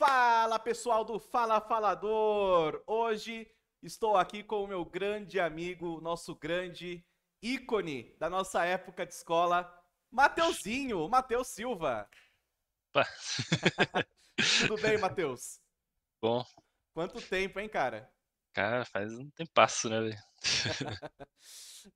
Fala pessoal do Fala Falador! Hoje estou aqui com o meu grande amigo, nosso grande ícone da nossa época de escola, Mateuzinho, Matheus Silva. Tudo bem, Matheus? Bom. Quanto tempo, hein, cara? Cara, faz um tempasso, né, velho?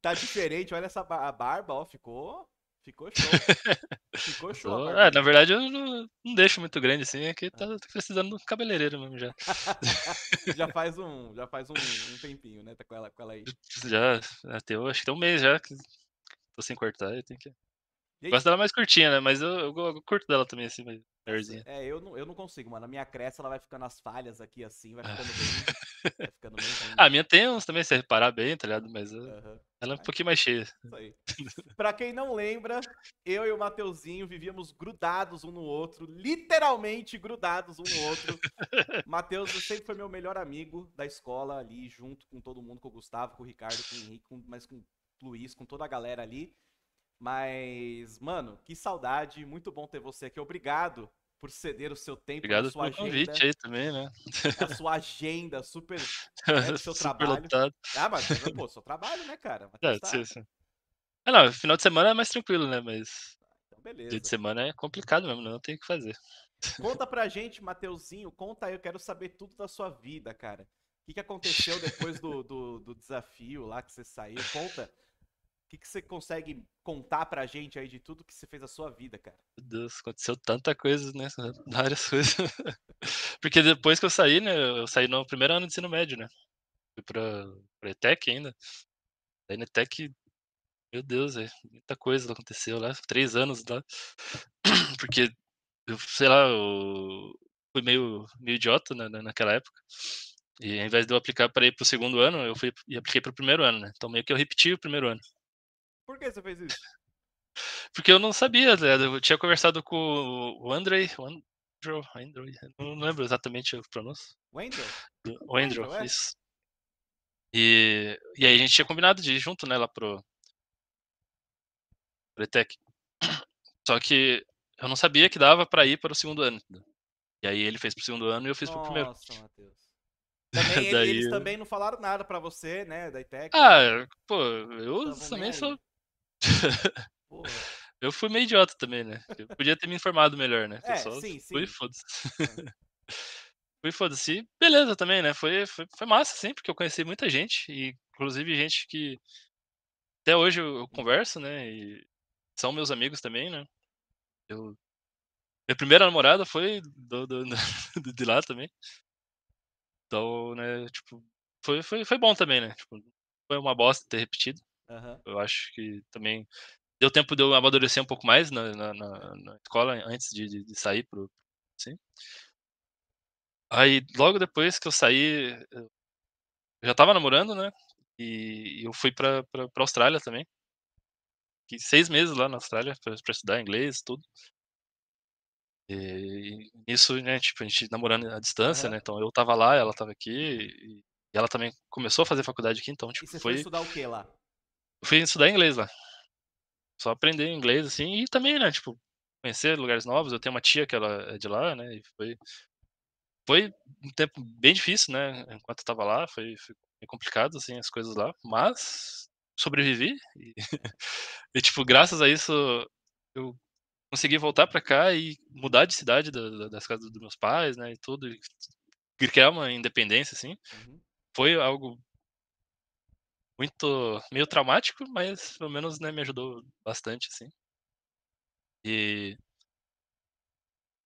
tá diferente, olha essa a barba, ó, ficou Ficou show. Ficou show. é, na verdade, eu não, não, deixo muito grande assim, é que tá ah. precisando de um cabeleireiro mesmo já. já faz um, já faz um, um, tempinho, né? Tá com ela, com ela aí. Já, até acho que tem um mês já que tô sem cortar, eu tenho que. Eu gosto dela mais curtinha, né? Mas eu, eu, eu curto dela também, assim, mas maiorzinha. É, eu não, eu não consigo, mano. A minha cresce, ela vai ficando as falhas aqui, assim, vai ah. ficando bem. vai ficando bem. Ah, a minha tem uns também, se reparar bem, tá ligado? Mas. Ela é um pouquinho mais cheia. Isso aí. pra quem não lembra, eu e o Mateuzinho vivíamos grudados um no outro, literalmente grudados um no outro. Mateus sempre foi meu melhor amigo da escola ali, junto com todo mundo, com o Gustavo, com o Ricardo, com o Henrique, com, mas com o Luiz, com toda a galera ali. Mas, mano, que saudade, muito bom ter você aqui. Obrigado por ceder o seu tempo. Obrigado sua pelo convite aí também, né? A sua agenda super. Né, do seu super trabalho. Lotado. Ah, mas pô, seu trabalho, né, cara? é, sim, sim. Ah, não, final de semana é mais tranquilo, né? Mas. Então, beleza. Dia de semana é complicado mesmo, né? não tem o que fazer. Conta pra gente, Mateuzinho, conta aí, eu quero saber tudo da sua vida, cara. O que, que aconteceu depois do, do, do desafio lá que você saiu? Conta que, que você consegue contar pra gente aí de tudo que você fez na sua vida, cara? Meu Deus, aconteceu tanta coisa, né? Várias coisas. Porque depois que eu saí, né? Eu saí no primeiro ano de ensino médio, né? Fui pra, pra ETEC ainda. Daí na ETEC, meu Deus, é, muita coisa aconteceu lá. Três anos lá. Porque, eu, sei lá, eu fui meio, meio idiota né, naquela época. E ao invés de eu aplicar para ir pro segundo ano, eu fui e apliquei pro primeiro ano, né? Então meio que eu repeti o primeiro ano. Por que você fez isso? Porque eu não sabia, né? eu tinha conversado com o Andrei, o Andrew, Andrew, não lembro exatamente o pronúncio. O Andrew? O Andrew, Andrew é? isso. É? E, e aí a gente tinha combinado de ir junto, né, lá pro ETEC. Só que eu não sabia que dava para ir para o segundo ano. E aí ele fez pro segundo ano e eu fiz Nossa, pro primeiro. Nossa, Matheus. Também, Daí... Eles também não falaram nada para você, né, da ITEC. Ah, pô, eu também aí. sou eu fui meio idiota também, né? Eu podia ter me informado melhor, né? É, Só sim, fui foda-se. É. fui foda-se. Beleza também, né? Foi, foi, foi massa, sim, porque eu conheci muita gente, e inclusive gente que até hoje eu converso, né? E são meus amigos também, né? Eu... Minha primeira namorada foi do, do, do, de lá também. Então, né, tipo, foi, foi, foi bom também, né? Tipo, foi uma bosta ter repetido. Uhum. Eu acho que também deu tempo de eu amadurecer um pouco mais na, na, na, na escola antes de, de, de, sair pro. sim. Aí logo depois que eu saí, eu já tava namorando, né? E eu fui pra, pra, pra Austrália também. Fiquei seis meses lá na Austrália pra, pra estudar inglês tudo. E, e isso, né, tipo, a gente namorando à distância, uhum. né? Então eu tava lá, ela tava aqui, e ela também começou a fazer faculdade aqui, então, tipo, e você foi... foi estudar o que lá? fui estudar inglês lá. Só aprender inglês, assim, e também, né, tipo, conhecer lugares novos. Eu tenho uma tia que ela é de lá, né, e foi, foi um tempo bem difícil, né, enquanto eu tava lá, foi, foi complicado, assim, as coisas lá, mas sobrevivi. E, e tipo, graças a isso, eu consegui voltar para cá e mudar de cidade da, da, das casas dos meus pais, né, e tudo, e criar uma independência, assim. Uhum. Foi algo muito meio traumático, mas pelo menos né, me ajudou bastante, assim. E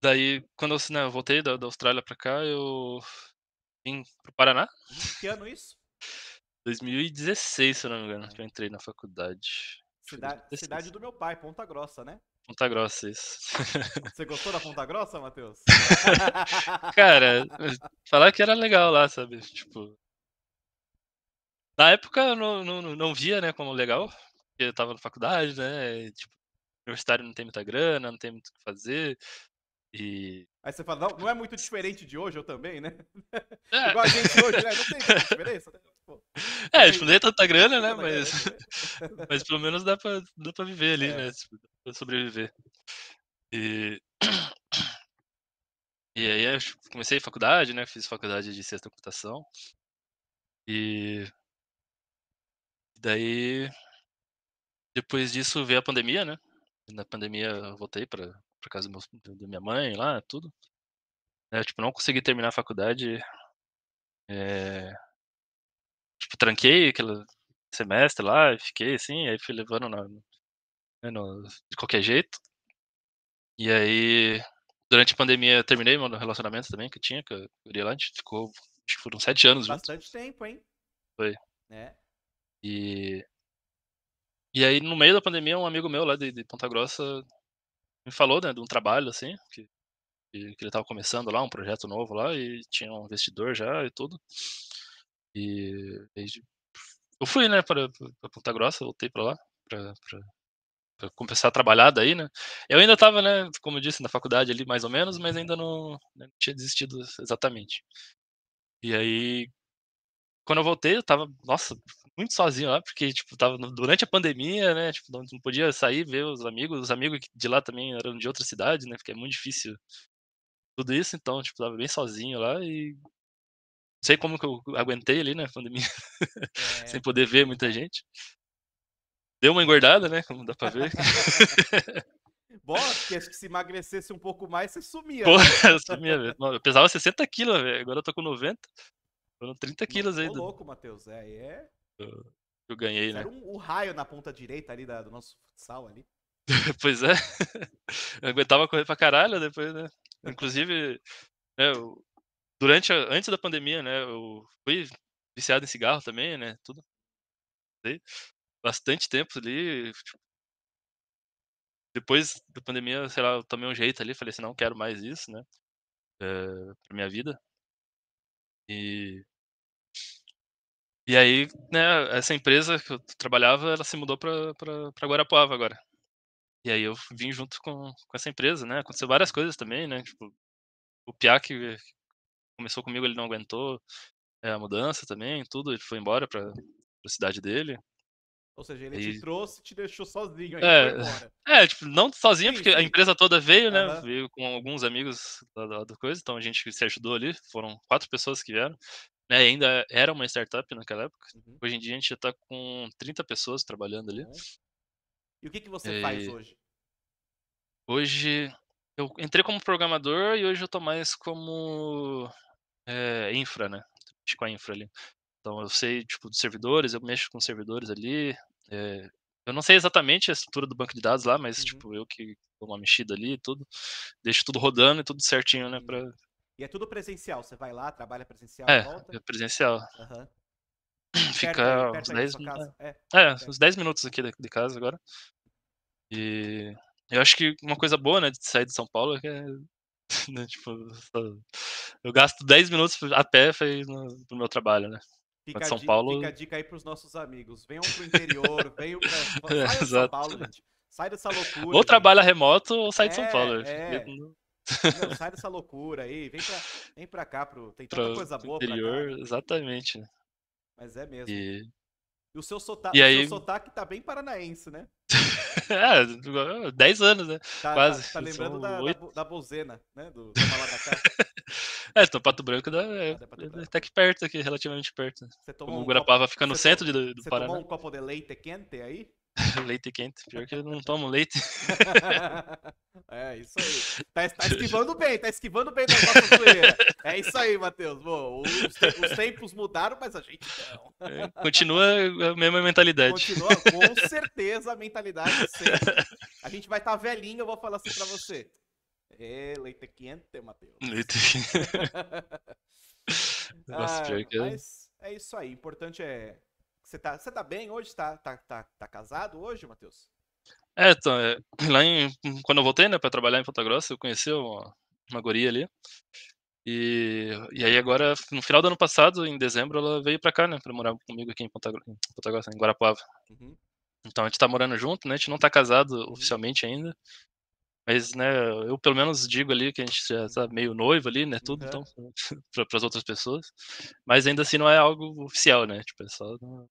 daí, quando eu, né, eu voltei da, da Austrália pra cá, eu vim pro Paraná. Que ano isso? 2016, se eu não me engano, ah, que eu é. entrei na faculdade. Cidade, cidade do meu pai, Ponta Grossa, né? Ponta Grossa, isso. Você gostou da Ponta Grossa, Matheus? Cara, falar que era legal lá, sabe? Tipo, na época eu não, não, não via, né, como legal, porque eu tava na faculdade, né? E, tipo, universitário não tem muita grana, não tem muito o que fazer. E. Aí você fala, não, não é muito diferente de hoje, eu também, né? É. Igual a gente hoje, né? Não tem muita diferença. Né, pô. É, tipo, não tem é tanta grana, né? Mas, mas pelo menos dá pra, dá pra viver ali, é. né? Tipo, dá pra sobreviver. E. E aí eu comecei faculdade, né? Fiz faculdade de ciência da computação. E Daí, depois disso veio a pandemia, né? Na pandemia eu voltei para para casa do da minha mãe lá, tudo. É, tipo, não consegui terminar a faculdade. É, tipo, tranquei aquele semestre lá, fiquei assim, aí fui levando na, né, no, de qualquer jeito. E aí, durante a pandemia, eu terminei meu relacionamento também que eu tinha, que eu lá, a gente ficou, acho que foram sete anos. Bastante junto. tempo, hein? Foi. É. E, e aí, no meio da pandemia, um amigo meu lá de, de Ponta Grossa me falou né, de um trabalho, assim, que, que ele estava começando lá, um projeto novo lá, e tinha um investidor já e tudo. E tipo, eu fui, né, para, Ponta Grossa, voltei para lá, para, para, começar a trabalhar daí, né. Eu ainda estava, né, como eu disse, na faculdade ali, mais ou menos, mas ainda não, né, não tinha desistido exatamente. E aí, quando eu voltei, eu tava, nossa, muito sozinho lá, porque, tipo, tava durante a pandemia, né? Tipo, não, podia sair, ver os amigos. Os amigos de lá também eram de outra cidade, né? Porque é muito difícil tudo isso, então, tipo, tava bem sozinho lá e. Não sei como que eu aguentei ali, né? A pandemia. É. Sem poder ver muita gente. Deu uma engordada, né? Como dá pra ver. Bom, porque acho que se emagrecesse um pouco mais, você sumia. Pô, né? eu sumia, velho. Eu pesava 60 quilos, velho. Agora eu tô com 90. Foram 30 quilos ainda. Ô, louco, Matheus. É, é eu, ganhei, Era né? Um, o raio na ponta direita ali da, do nosso futsal ali. pois é. Eu aguentava correr pra caralho depois, né? Inclusive, né, eu, durante a, antes da pandemia, né, eu fui viciado em cigarro também, né? Tudo. Bastante tempo ali. Tipo. depois da pandemia, sei lá, eu tomei um jeito ali, falei assim, não quero mais isso, né? É, pra minha vida. E e aí, né, essa empresa que eu trabalhava, ela se mudou para Guarapuava agora. E aí eu vim junto com, com essa empresa, né? Aconteceu várias coisas também, né? Tipo, o Piá que começou comigo, ele não aguentou é, a mudança também, tudo, ele foi embora para a cidade dele. Ou seja, ele e... te trouxe e te deixou sozinho. É, é, tipo, não sozinho, sim, porque sim. a empresa toda veio, né? Uhum. Veio com alguns amigos da, da, coisa, então a gente se ajudou ali. Foram quatro pessoas que vieram né, ainda era uma startup naquela época. Uhum. Hoje em dia a gente já está com 30 pessoas trabalhando ali. Uhum. E o que, que você e... faz eh, hoje? Hoje eu entrei como programador e hoje eu estou mais como é, infra, né? Com a infra ali. Então eu sei tipo dos servidores, eu mexo com servidores ali. É... Eu não sei exatamente a estrutura do banco de dados lá, mas uhum. tipo eu que dou uma mexida ali, tudo, deixo tudo rodando e tudo certinho, né, uhum. E é tudo presencial. Você vai lá, trabalha presencial, é, volta. É, presencial. Uhum. Fica perto, uns 10 minutos. É, é uns 10 minutos aqui de, de, casa agora. E eu acho que uma coisa boa, né, de sair de São Paulo é que é, né, tipo, eu gasto 10 minutos a pé no, pro meu trabalho, né? Fica São Paulo. Dica, fica a dica aí pros nossos amigos. Venham pro interior, venham pra. É, saiam é, São Paulo, gente. Sai dessa loucura. Ou gente. trabalha remoto ou sai é, de São é, Paulo. É. Não, sai dessa loucura aí, vem pra, vem pra cá, pro, tem tanta pra, coisa boa interior, pra Exatamente. Né. Mas é mesmo. E, e o seu sotaque, e aí... seu sotaque tá bem paranaense, né? é, 10 anos, né? Tá, tá Quase. Tá, tá lembrando da, 8... da, da Bozena, né? Do, do casa. É, então Pato Branco dá, é, ah, até que perto aqui, relativamente perto. Né. Você tomou Como o Guarapava copo... fica no você centro tomou... de, do, do você Paraná. Você tomou um copo de leite quente aí? leite quente. Pior que eu não tomo leite. é, isso aí. Tá, tá, esquivando bem, tá esquivando bem da nossa zoeira. É isso aí, Matheus. Bom, os, os, tempos mudaram, mas a gente não. É, continua a mesma mentalidade. Continua, com certeza, a mentalidade sempre. A gente vai estar tá velhinho, eu vou falar assim pra você. É, leite quente, Matheus. Leite quente. nossa, ah, pior que... Mas é isso aí. O importante é você tá, você tá bem hoje? Tá, tá, tá, tá casado hoje, Matheus? É, tô, é, lá em, quando eu voltei, né, pra trabalhar em Ponta Grossa, eu conheci uma, uma guria ali. E, e aí agora, no final do ano passado, em dezembro, ela veio pra cá, né, pra morar comigo aqui em Ponta, em Ponta Grossa, em Guarapuava. Uhum. Então a gente tá morando junto, né, a gente não tá casado uhum. oficialmente ainda. Mas, né, eu pelo menos digo ali que a gente já uhum. tá meio noivo ali, né, tudo, uhum. então, para as outras pessoas. Mas ainda assim não é algo oficial, né, tipo, é só né,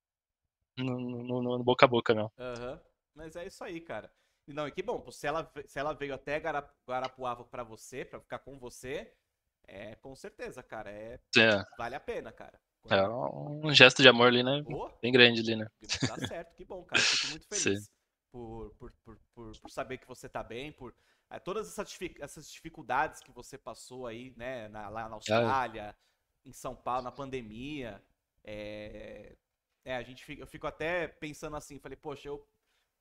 no, no, no, boca a boca, não. Uhum. Mas é isso aí, cara. E não, e que bom, se ela, se ela veio até Guarapuava para você, para ficar com você, é com certeza, cara. É, é. Vale a pena, cara. É um gesto de amor ali, né? Bem grande ali, né? Tá certo, que bom, cara. Fico muito feliz por, por, por, por, por saber que você tá bem, por é, todas essas, essas dificuldades que você passou aí, né? Na, lá na Austrália, em São Paulo, na pandemia. É, é, a gente fica, eu fico até pensando assim, falei, poxa, eu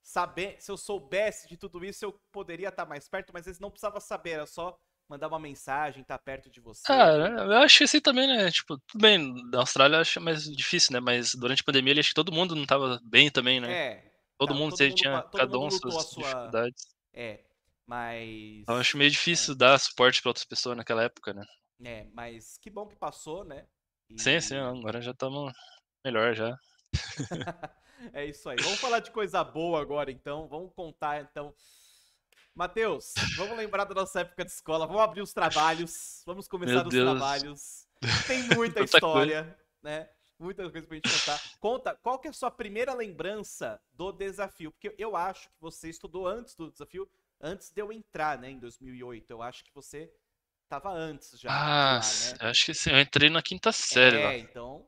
saber, se eu soubesse de tudo isso, eu poderia estar tá mais perto, mas eles não precisava saber, era só mandar uma mensagem, estar tá perto de você. Cara, eu acho assim também, né? Tipo, tudo bem, da Austrália eu acho mais difícil, né? Mas durante a pandemia acho que todo mundo não estava bem também, né? É. Todo tá, mundo, todo você mundo, tinha cada um suas sua... dificuldades. É, mas. eu acho meio difícil é. dar suporte para outras pessoas naquela época, né? É, mas que bom que passou, né? E... Sim, sim, agora já estamos melhor já. é isso aí. Vamos falar de coisa boa agora, então. Vamos contar, então. Matheus, vamos lembrar da nossa época de escola. Vamos abrir os trabalhos. Vamos começar os trabalhos. Tem muita história, né? Muitas coisas pra gente contar. Conta, qual que é a sua primeira lembrança do desafio? Porque eu acho que você estudou antes do desafio, antes de eu entrar, né, em 2008. Eu acho que você tava antes já. Ah, lá, né? acho que sim. Eu entrei na quinta série. É, lá. então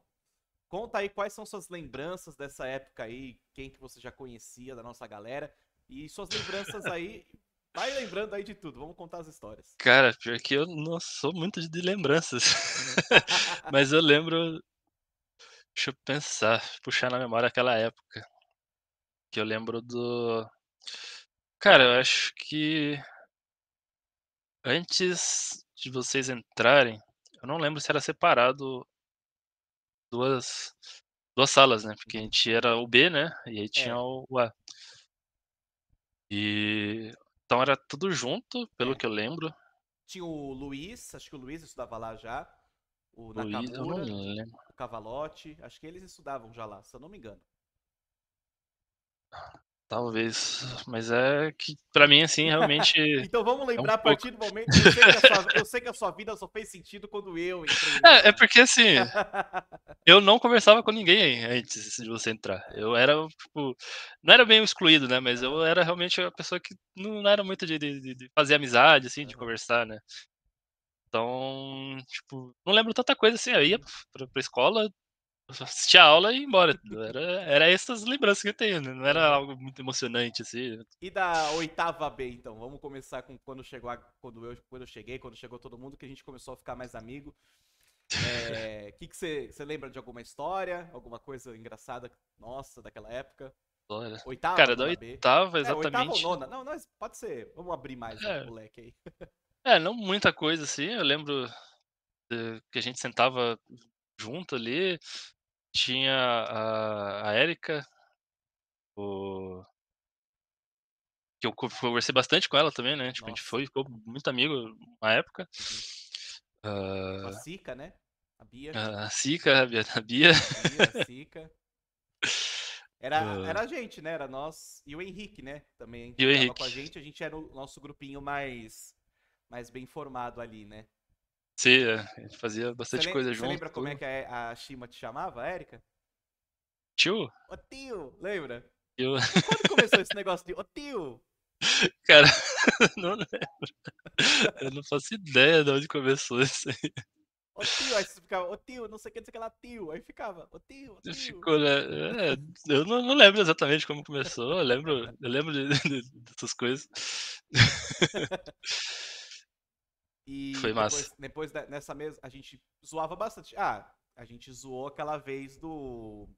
Conta aí quais são suas lembranças dessa época aí, quem que você já conhecia da nossa galera e suas lembranças aí. Vai lembrando aí de tudo, vamos contar as histórias. Cara, pior que eu não sou muito de lembranças. Mas eu lembro. Deixa eu pensar, puxar na memória aquela época. Que eu lembro do. Cara, eu acho que. Antes de vocês entrarem, eu não lembro se era separado duas, duas salas, né? Porque a uhum. gente era o B, né? E aí tinha é. o A. E então era tudo junto, pelo é. que eu lembro. Tinha o Luiz, acho que o Luiz estudava lá já. O Luiz, Nakamura, o Cavalotti, acho que eles estudavam já lá, se eu não me engano. Talvez, mas é que para mim assim realmente. então vamos lembrar é um a partir pouco. do momento. Eu sei, sua, eu sei, que a sua vida só fez sentido quando eu entrei. É, é porque assim, eu não conversava com ninguém antes de você entrar. Eu era tipo, não era bem excluído, né? Mas eu era realmente a pessoa que não, não era muito de, de, de, fazer amizade, assim, de uhum. conversar, né? Então, tipo, não lembro tanta coisa assim. Eu ia pra, pra escola, assistir a aula e ir embora. Era, era essas lembranças que eu tenho, né? Não era algo muito emocionante, assim. E da oitava B, então? Vamos começar com quando chegou a, quando, eu, quando eu cheguei, quando chegou todo mundo, que a gente começou a ficar mais amigo. O eh, é, que você lembra de alguma história? Alguma coisa engraçada nossa daquela época? Oitava? Cara, da oitava, B. exatamente. É, oitava ou nona? Não, nós, pode ser. Vamos abrir mais é. o moleque aí. É, não muita coisa, assim. Eu lembro eh, que a gente sentava junto ali, tinha a, a Erika, o... que eu conversei bastante com ela também, né? Tipo, a gente foi, ficou muito amigo na época. Uh... A ah, Sica, né? A Bia. A Sica, a Bia. A Bia, a Sica. Era, ah. era a gente, né? Era nós e o Henrique, né? Também. E o Henrique. com a gente, a gente era o nosso grupinho mais, mais bem formado ali, né? Sim, é, a gente fazia bastante lembra, coisa junto. Você lembra como é que a, é, a Shima te chamava, a Erika? Tio? Ô tio, lembra? Tio. quando começou esse negócio de ô tio? Cara, não lembro. Eu não faço ideia de onde começou isso aí. Ô tio, aí você ficava, ô tio, não sei o que, não sei o que lá, tio. Aí ficava, ô tio, ô tio. Ficou, né? É, eu não, não, lembro exatamente como começou, eu lembro, eu lembro de, de, dessas coisas. E Foi depois, massa. Depois, da, nessa mesa, a gente zoava bastante. Ah, a gente zoou aquela vez do.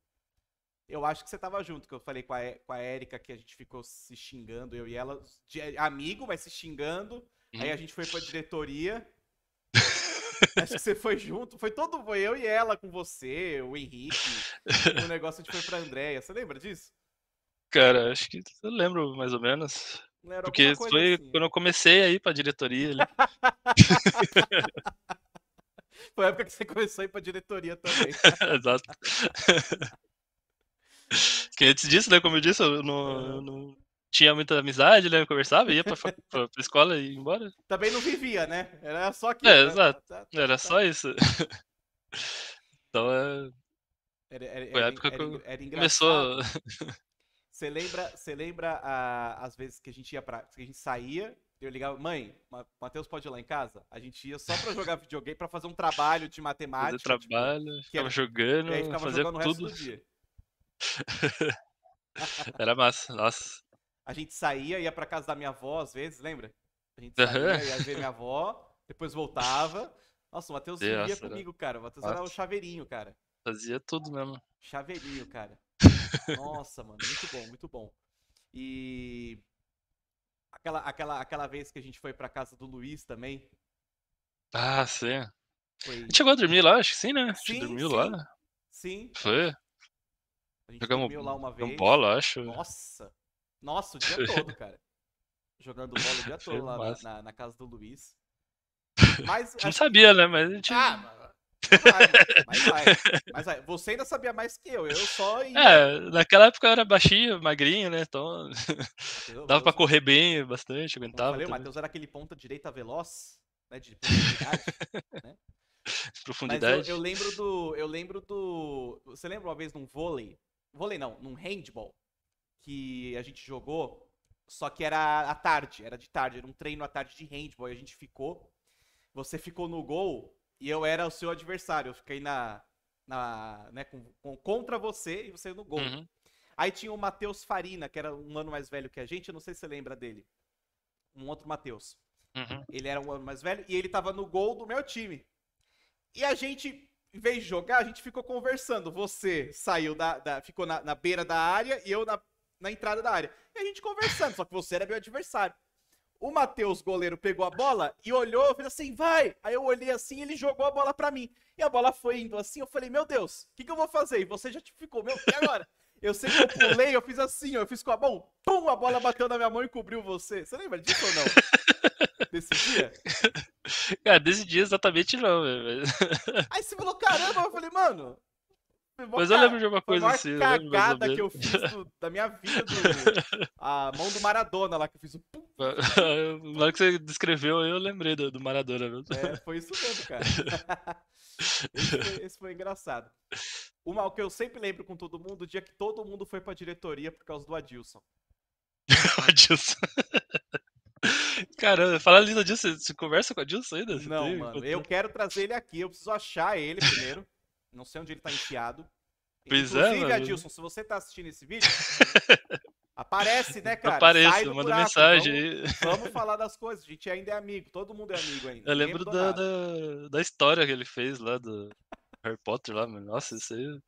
Eu acho que você tava junto, que eu falei com a, com a Érica que a gente ficou se xingando, eu e ela, de amigo, mas se xingando. Hum. Aí a gente foi pra diretoria. acho que você foi junto. Foi todo. Foi eu e ela com você, o Henrique. o negócio a gente foi pra Andréia. Você lembra disso? Cara, acho que eu lembro mais ou menos. Era Porque foi assim. quando eu comecei aí pra diretoria. foi a época que você começou a ir pra diretoria também. Exato. Porque antes disso, né, como eu disse, eu não, eu não tinha muita amizade, né? Eu conversava, ia pra, pra, pra escola e ia embora. Também não vivia, né? Era só aquilo. É, né? exato. Tá, tá, era tá. só isso. então é. Era, era, Foi a época era, que começou. Você lembra, você lembra a, ah, as vezes que a gente ia pra. que a gente saía, eu ligava, mãe, Matheus pode ir lá em casa? A gente ia só pra jogar videogame, pra fazer um trabalho de matemática. Fazer tipo, trabalho, tipo, ficava jogando, aí é, ficava fazia jogando tudo. era massa, nossa. A gente saía, ia pra casa da minha avó às vezes, lembra? A gente saía, ia ver minha avó, depois voltava. Nossa, o Matheus ia comigo, cara. O Matheus era o chaveirinho, cara. Fazia tudo mesmo. Chaveirinho, cara. Nossa, mano, muito bom, muito bom. E aquela, aquela, aquela vez que a gente foi pra casa do Luiz também. Ah, sim. Foi... A gente chegou a dormir lá, acho que sim, né? Sim, a gente dormiu sim. lá. Sim. Foi. A gente Jogamos dormiu lá uma vez. bola, acho. Nossa. Nossa, o dia todo, cara. Jogando bola o dia todo lá na, na, na, casa do Luiz. Mas, a gente não assim sabia, né? Mas a gente. Ah, mas vai, mas vai. Você ainda sabia mais que eu, eu só. Ia... É, naquela época eu era baixinho, magrinho, né? Então. Mateus, dava pra correr bem bastante, aguentava. Valeu, o Matheus era aquele ponta direita veloz, né? De profundidade, né? Profundidade. Mas eu, eu, lembro do. Eu lembro do. Você lembra uma vez num vôlei? Vôlei não, num handball que a gente jogou. Só que era à tarde, era de tarde, era um treino à tarde de handball, e a gente ficou. Você ficou no gol e eu era o seu adversário, eu fiquei na. na né, com, com, contra você e você no gol. Uhum. Aí tinha o Matheus Farina, que era um ano mais velho que a gente, eu não sei se você lembra dele. Um outro Matheus. Uhum. Ele era um ano mais velho e ele tava no gol do meu time. E a gente, em vez de jogar, a gente ficou conversando. Você saiu da. da ficou na, na, beira da área e eu na, na entrada da área. E a gente conversando, só que você era meu adversário. O Matheus, goleiro, pegou a bola e olhou, fez assim, vai! Aí eu olhei assim ele jogou a bola para mim. E a bola foi indo assim, eu falei, meu Deus, o que, que eu vou fazer? E você já ficou, meu, e agora? Eu sei que eu pulei, eu fiz assim, eu fiz com a mão, pum, a bola bateu na minha mão e cobriu você. Você lembra disso ou não? Desse dia? Cara, desse dia exatamente não, velho. Aí você falou, caramba, eu falei, mano, mas eu lembro de uma coisa assim. Foi a cagada que eu fiz do, da minha vida. Do, a mão do Maradona lá, que eu fiz o... Na hora que você descreveu, eu lembrei do, do Maradona É, foi isso mesmo, cara. esse, foi, esse foi engraçado. O mal que eu sempre lembro com todo mundo, o dia que todo mundo foi pra diretoria por causa do Adilson. o Adilson... Cara, fala lindo, Adilson, você conversa com o Adilson ainda? Não, tem? mano, eu quero trazer ele aqui, eu preciso achar ele primeiro. Não sei onde ele tá enfiado. Pois é, Inclusive, Adilson, se você tá assistindo esse vídeo, aparece, né, cara? Aparece, manda buraco, mensagem. Vamos, então vamos, falar das coisas. A gente ainda é amigo, todo mundo é amigo ainda. Eu lembro da, da, da, história que ele fez lá do Harry Potter lá, mano. Nossa, isso aí.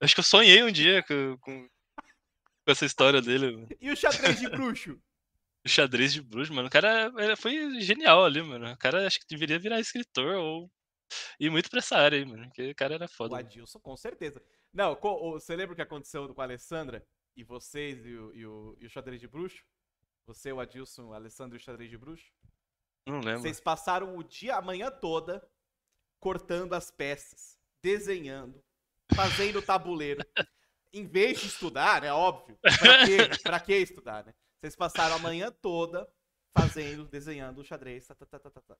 Acho que eu sonhei um dia com, com, com essa história dele. Mano. E o xadrez de bruxo? o xadrez de bruxo, mano. O cara foi genial ali, mano. O cara acho que deveria virar escritor ou e muito pra essa área, aí, mano. Porque o cara era foda. O Adilson, com certeza. Não, você lembra o que aconteceu com a Alessandra? E vocês e o, e o, e o xadrez de bruxo? Você, o Adilson, o Alessandro e o xadrez de bruxo? Não lembro. Vocês passaram o dia, a manhã toda, cortando as peças, desenhando, fazendo o tabuleiro. em vez de estudar, né? Óbvio. Pra quê? Né, pra que estudar, né? Vocês passaram a manhã toda fazendo, desenhando o xadrez. Tá, tá, tá, tá, tá. tá.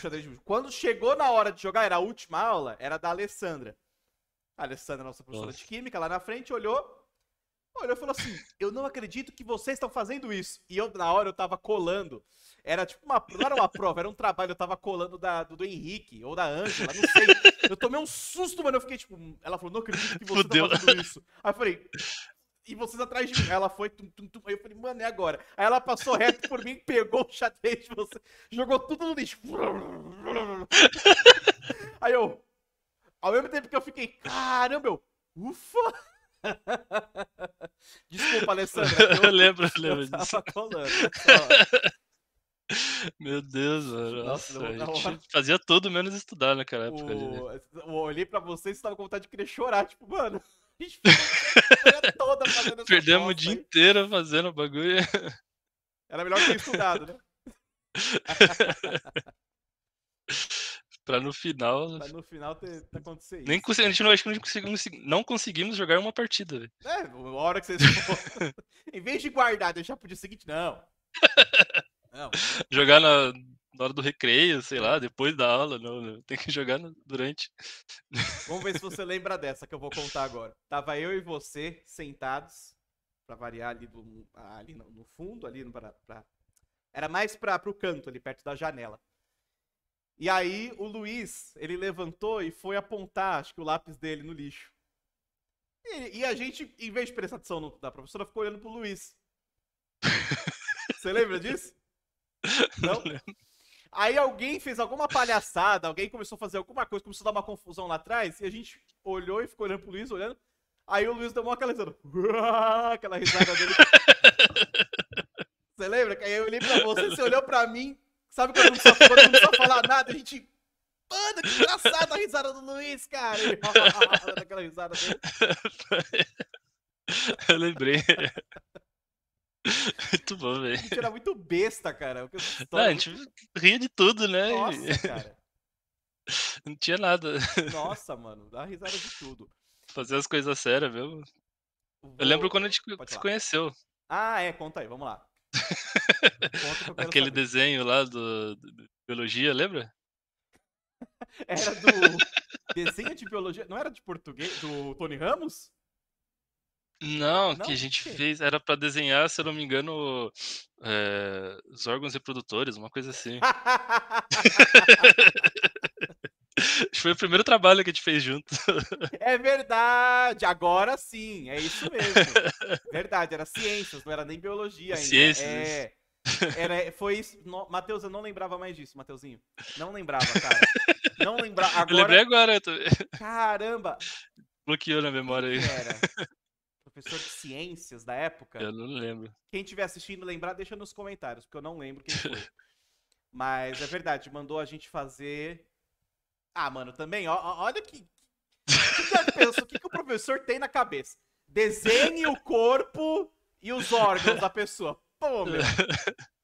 Xadrez de Quando chegou na hora de jogar, era a última aula, era da Alessandra. A Alessandra, nossa professora nossa. de química, lá na frente, olhou, olhou e falou assim: Eu não acredito que vocês estão fazendo isso. E eu, na hora, eu tava colando. Era tipo uma. Não era uma prova, era um trabalho. Eu tava colando da, do, do Henrique ou da Ângela, não sei. Eu tomei um susto, mano. Eu fiquei tipo. Ela falou: Não acredito que vocês tá estão fazendo isso. Aí eu falei: e vocês atrás de mim. Ela foi, tum, tum, tum. Aí eu falei, mano, é agora. Aí ela passou reto por mim, pegou o xadrez de você, jogou tudo no lixo. Aí eu, ao mesmo tempo que eu fiquei, caramba, eu, ufa. Desculpa, Alessandra. Eu, eu lembro, eu lembro disso. Colando, Meu Deus, mano. Nossa, a gente fazia tudo menos estudar naquela época. O... Ali, né? Eu olhei pra você e estava com vontade de querer chorar, tipo, mano. Perdemos o dia aí. inteiro fazendo o bagulho. Era melhor ter estudado, né? pra no final. Pra no final ter, ter acontecer Nem A gente não, acho que não conseguimos, não conseguimos jogar uma partida, velho. É, a hora que vocês. em vez de guardar, deixar pro dia seguinte, não. não. Jogar na na hora do recreio, sei lá, depois da aula, não, não. Né, tem que jogar no, durante. Vamos ver se você lembra dessa que eu vou contar agora. Tava eu e você sentados, para variar ali, do, ah, ali no, fundo, ali no, pra, pra... era mais para pro canto ali perto da janela. E aí o Luiz, ele levantou e foi apontar, acho que o lápis dele no lixo. E, e a gente, em vez de prestar atenção no, da professora, ficou olhando pro Luiz. Você lembra disso? Não? não Aí alguém fez alguma palhaçada, alguém começou a fazer alguma coisa, começou a dar uma confusão lá atrás, e a gente olhou e ficou olhando pro Luiz, olhando. Aí o Luiz deu uma aquela risada. Aquela risada dele. você lembra? Aí eu olhei pra você, você olhou pra mim. Sabe quando não precisa, falar nada, a gente. Mano, que engraçada a risada do Luiz, cara! Ele... aquela risada dele. Eu lembrei. Muito bom, velho. Era muito besta, cara. Não, a gente ria de tudo, né? Nossa, cara. Não tinha nada. Nossa, mano, dá risada de tudo. Fazer as coisas sérias mesmo. Vou... Eu lembro quando a gente Pode se falar. conheceu. Ah, é, conta aí, vamos lá. Aquele saber. desenho lá do, do, Biologia, lembra? Era do. desenho de biologia. Não era de português? Do Tony Ramos? Não, Não, que a gente fez era pra desenhar, se eu não me engano, é, os órgãos reprodutores, uma coisa assim. Foi o primeiro trabalho que a gente fez junto. É verdade, agora sim, é isso mesmo. Verdade, era ciências, não era nem biologia ainda. Ciências. É, era, é, foi isso. No, Matheus, eu não lembrava mais disso, Mateuzinho. Não lembrava, cara. Não lembrava. Agora... Eu lembrei agora. Eu tô... Caramba! Bloqueou na memória aí. Era professor de ciências da época. Eu não lembro. Quem estiver assistindo lembrar, deixa nos comentários, porque eu não lembro quem foi. Mas é verdade, mandou a gente fazer. Ah, mano, também, ó, ó, olha que. O que, que o professor tem na cabeça? Desenhe o corpo e os órgãos da pessoa. Pô, meu.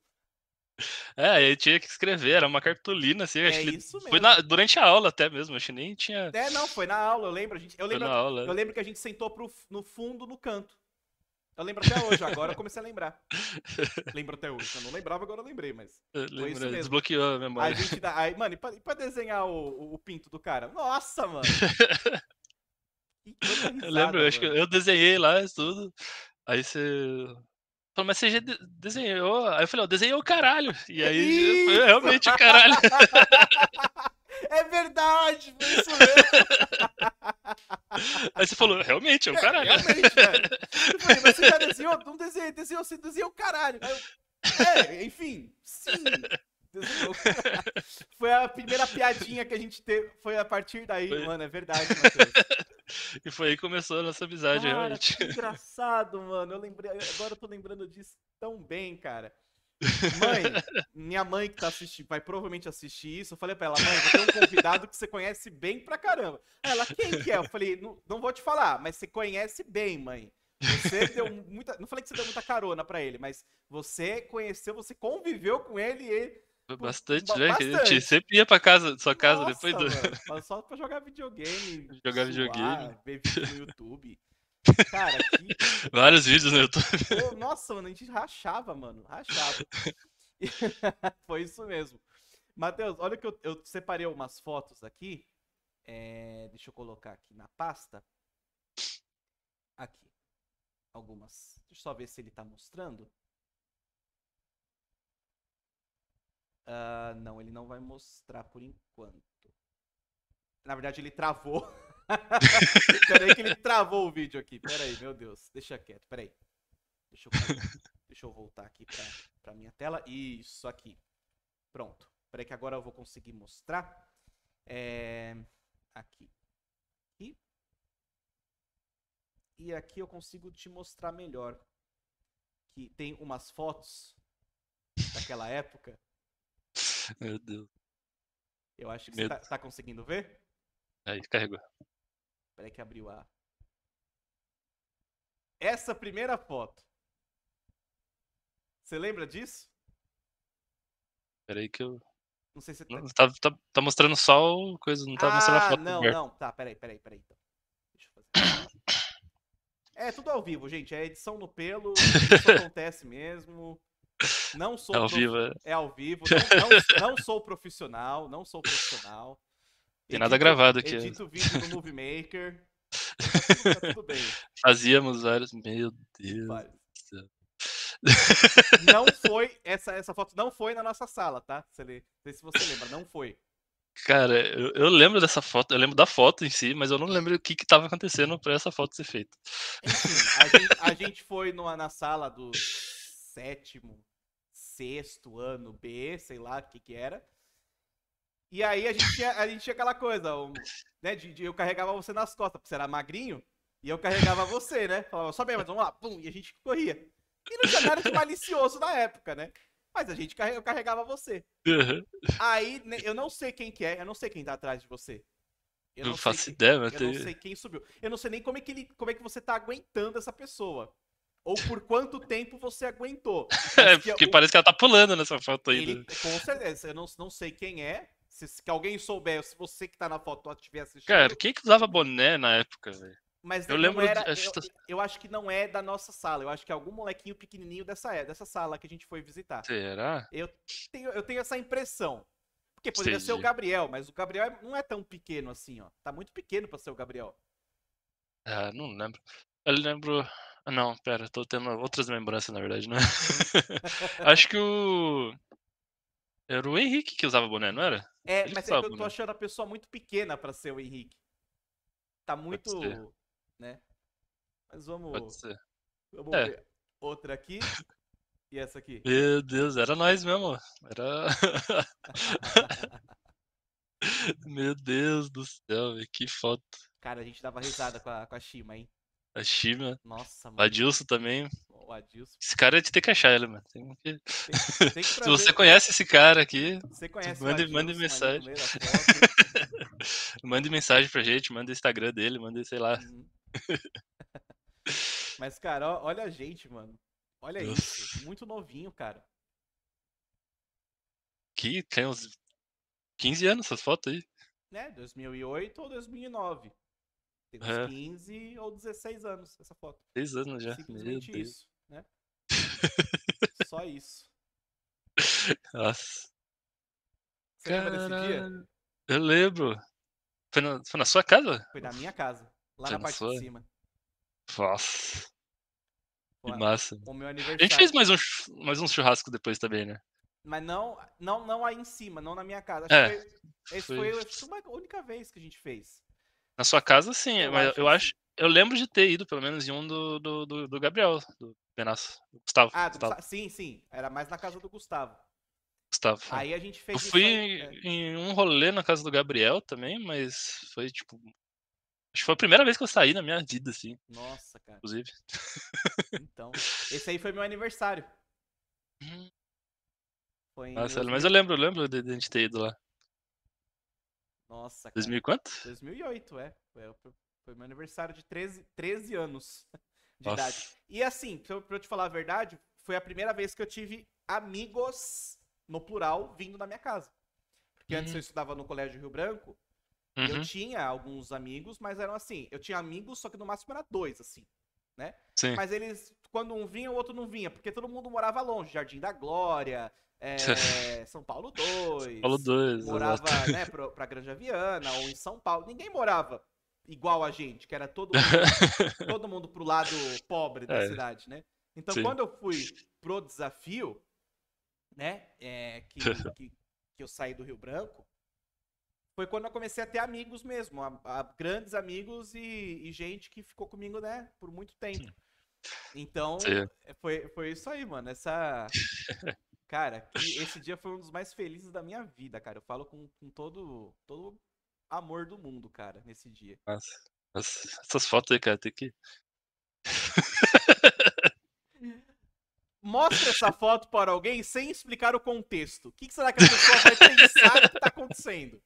É, aí tinha que escrever, era uma cartolina, assim. É isso mesmo. Foi na, durante a aula até mesmo, acho que nem tinha. É, não, foi na aula, eu lembro. A gente, eu, lembro é. eu lembro que a gente sentou pro, no fundo, no canto. Eu lembro até hoje, agora eu comecei a lembrar. lembro até hoje. Eu não lembrava, agora eu lembrei, mas. Eu é, foi lembro, desbloqueou a memória. Aí a gente dá, aí, mano, e pra, e pra desenhar o, o, o pinto do cara? Nossa, mano! Risada, eu lembro, acho que eu desenhei lá tudo. Aí você. Falou, mas você desenhou? Aí eu falei, ó, desenhei o caralho. E aí, realmente o caralho. É verdade, foi isso mesmo. Aí você falou, realmente, é o é, caralho. É, realmente, velho. mas você já desenhou? Não desenhei, desenhou, você desenhou o caralho. Eu, é, enfim, sim. É foi a primeira piadinha que a gente teve. Foi a partir daí, foi. mano. É verdade, Matheus. E foi aí que começou a nossa amizade, cara, realmente. Que engraçado, mano. Eu lembrei, agora eu tô lembrando disso tão bem, cara. Mãe, minha mãe que tá assistindo, vai provavelmente assistir isso. Eu falei pra ela, mãe, vou ter um convidado que você conhece bem pra caramba. Ela, quem que é? Eu falei, não, não vou te falar, mas você conhece bem, mãe. Você deu muita. Não falei que você deu muita carona para ele, mas você conheceu, você conviveu com ele e ele Bastante, né? Bastante. A gente sempre ia pra casa, sua casa Nossa, depois do. Mano, mas só pra jogar videogame. jogar videogame. Ver vídeo no YouTube. Cara, Vários vídeos no YouTube. nossa, mano, a gente rachava, mano. Rachava. Foi isso mesmo. Matheus, olha que eu, eu separei algumas fotos aqui. É, deixa eu colocar aqui na pasta. Aqui. Algumas. Deixa eu só ver se ele tá mostrando. Uh, não, ele não vai mostrar por enquanto. Na verdade, ele travou. Peraí que ele travou o vídeo aqui. Peraí, meu Deus. Deixa quieto, peraí. Deixa eu, deixa eu voltar aqui pra, pra minha tela. Isso aqui. Pronto. Peraí que agora eu vou conseguir mostrar. É... Aqui. e aqui eu consigo te mostrar melhor. Que tem umas fotos daquela época Meu Deus. Eu acho que Meu... você tá, tá, conseguindo ver? Aí, carregou. Peraí que abriu a. Essa primeira foto. Você lembra disso? Peraí que eu. Não sei se. você tá, tá, tá, tá mostrando só o coisa, não tá ah, mostrando a ah, foto. Não, não, tá, peraí, peraí, peraí. Então. Deixa eu fazer. É tudo ao vivo, gente. É edição no pelo. Isso acontece mesmo. Não sou. É. é ao vivo. É ao vivo. Não, não, não sou profissional. Não sou profissional. Tem edito, nada gravado aqui. Edito vídeo no Movie Maker. Tá, tudo tá bem. Fazíamos vários. Meu Deus. Não foi. Essa, essa foto não foi na nossa sala, tá? Você lê, não sei se você lembra. Não foi. Cara, eu, eu, lembro dessa foto, eu lembro da foto em si, mas eu não lembro o que estava acontecendo para essa foto ser feita. Enfim, a gente, a gente foi numa, na sala do sétimo, sexto ano B, sei lá o que que era. E aí a gente tinha, a gente tinha aquela coisa, um, né, de, de, eu carregava você nas costas, porque você era magrinho, e eu carregava você, né? Falava, só bem, mas vamos lá, pum, e a gente corria. E não tinha nada de malicioso na época, né? Mas a gente eu carregava você. Uhum. Aí, né, eu não sei quem que é, eu não sei quem tá atrás de você. Eu não, não faço ideia, mas Eu tem... não sei quem subiu. Eu não sei nem como é que ele, como é que você tá aguentando essa pessoa ou por quanto tempo você aguentou. Porque, Porque o... parece que ela tá pulando nessa foto aí. Ele, com certeza, eu não, não sei quem é. Se, se alguém souber, se você que tá na foto tiver. assistido. Cara, quem que usava boné na época, velho? Mas eu lembro era, eu, tá- eu, acho que não é da nossa sala. Eu acho que é algum molequinho pequenininho dessa, é, dessa sala que a gente foi visitar. Será? Eu tenho, eu tenho essa impressão. Porque poderia Entendi. ser o Gabriel, mas o Gabriel é, não é tão pequeno assim, ó. Tá muito pequeno para ser o Gabriel. Ah, não lembro. Eu lembro. Não, pera, tô tendo outras lembranças, na verdade, né? Acho que o. Era o Henrique que usava boné, não era? É, Ele mas é que eu tô achando a pessoa muito pequena para ser o Henrique. Tá muito. Né? Mas vamos. Pode ser. Vamos é. ver. Outra aqui. E essa aqui? Meu Deus, era nós mesmo. Era. Meu Deus do céu, que foto. Cara, a gente dava risada com a, com a Shima, hein? A Shima. Nossa, mano. O Adilson também. O Adilson. Esse cara é de ter que achar ele, mano. Tem que... Tem, tem Se você conhece esse cara aqui, você conhece manda, Adilson, manda mensagem. manda mensagem pra gente, manda o Instagram dele, manda, sei lá. Uhum. Mas, cara, ó, olha a gente, mano. Olha Uf. isso. Muito novinho, cara. Que tem uns 15 anos essas fotos aí. Né, 2008 ou 2009. Tem uns é. 15 ou 16 anos essa foto. 16 anos já. Simplesmente Meu isso, Deus. né? Só isso. Nossa. Você Caralho. lembra desse dia? Eu lembro. Foi na, foi na, sua casa? Foi na minha casa. Lá foi na, na parte sua? de cima. Nossa. Pô, que massa. A gente fez mais um, mais um churrasco depois também, né? Mas não, não, não aí em cima, não na minha casa. Acho é, que foi, esse foi... foi a única vez que a gente fez. Na sua casa, sim, eu mas acho eu acho. Eu lembro de ter ido, pelo menos, em um do, do, do, do Gabriel, do Benassi, do Gustavo. Ah, do Gustavo. Sim, sim. Era mais na casa do Gustavo. Gustavo. É. Aí a gente fez. Eu fui aí, né? em um rolê na casa do Gabriel também, mas foi tipo. Acho que foi a primeira vez que eu saí na minha vida, assim. Nossa, cara. Inclusive. Então. Esse aí foi meu aniversário. Hum. Foi Nossa, mas eu lembro, eu lembro de, de a gente ter ido lá. Nossa, cara. 2000 quanto? 2008, é. é foi meu aniversário de 13, 13 anos de Nossa. idade. E assim, pra eu te falar a verdade, foi a primeira vez que eu tive amigos, no plural, vindo na minha casa. Porque uhum. antes hum. eu estudava no Colégio Rio Branco, uhum. eu tinha alguns amigos, mas eram assim, eu tinha amigos, só que no máximo era dois, assim né? Sim. Mas eles, quando um vinha, o outro não vinha, porque todo mundo morava longe, Jardim da Glória, é, São Paulo 2. Paulo 2, Morava, né, pra, pra Granja Viana ou em São Paulo. Ninguém morava igual a gente, que era todo mundo, todo mundo pro lado pobre da é. cidade, né? Então, Sim. quando eu fui pro desafio, né, é, que, que, que eu saí do Rio Branco, foi quando eu comecei a ter amigos mesmo, a, a grandes amigos e, e, gente que ficou comigo, né, por muito tempo. Então, é, foi, foi isso aí, mano. Essa. Cara, esse dia foi um dos mais felizes da minha vida, cara. Eu falo com, com todo, todo amor do mundo, cara, nesse dia. Nossa, nossa essas fotos aí, cara, tem que. Mostra essa foto para alguém sem explicar o contexto. O que, que será que a pessoa vai pensar que tá acontecendo?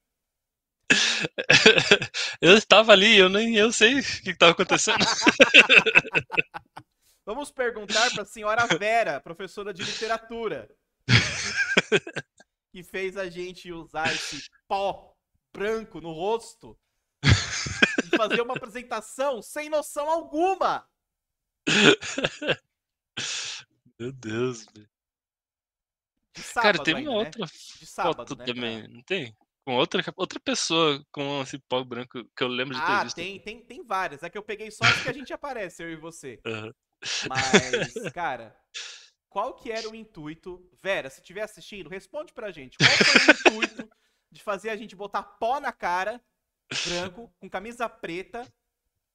eu estava ali, eu nem eu sei o que estava acontecendo. Vamos perguntar para a senhora Vera, professora de literatura, que fez a gente usar esse pó branco no rosto e fazer uma apresentação sem noção alguma. Meu Deus, velho. Cara, tem uma né? outra de sábado, foto né, também, cara? não tem? com outra, outra pessoa com esse assim, pó branco que eu lembro de ter ah, visto. Ah, tem, tem, tem várias. É que eu peguei só as que a gente aparece, eu e você. Uhum. Mas, cara, qual que era o intuito? Vera, se estiver assistindo, responde pra gente. Qual foi o intuito de fazer a gente botar pó na cara, branco, com camisa preta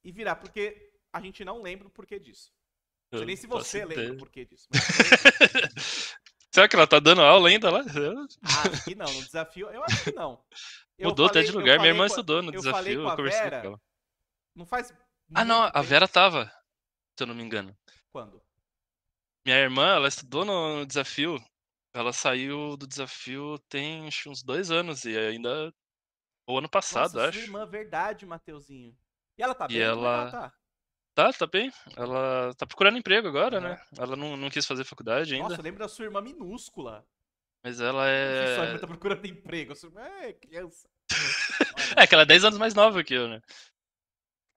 e virar? Porque a gente não lembra o porquê disso. Eu nem se você lembra o porquê disso. Mas... Será que ela tá dando aula ainda lá? Ah, acho que não, no desafio, eu acho que não. Eu Mudou falei, até de lugar, minha irmã estudou no eu desafio, falei com a eu conversei Vera, com ela. Não faz. Ah, não, a Vera tava, se eu não me engano. Quando? Minha irmã, ela estudou no, desafio. Ela saiu do desafio tem acho, uns dois anos e ainda. O ano passado, Nossa, acho. Sua irmã, verdade, Mateuzinho. E ela tá e bem? É ela... Como ela tá? Tá, tá bem. Ela tá procurando emprego agora, né? Ela não, não quis fazer faculdade ainda. Nossa, lembra da sua irmã minúscula. Mas ela é. Sua irmã tá procurando emprego. Sua irmã é criança. é que ela é 10 anos mais nova que eu, né?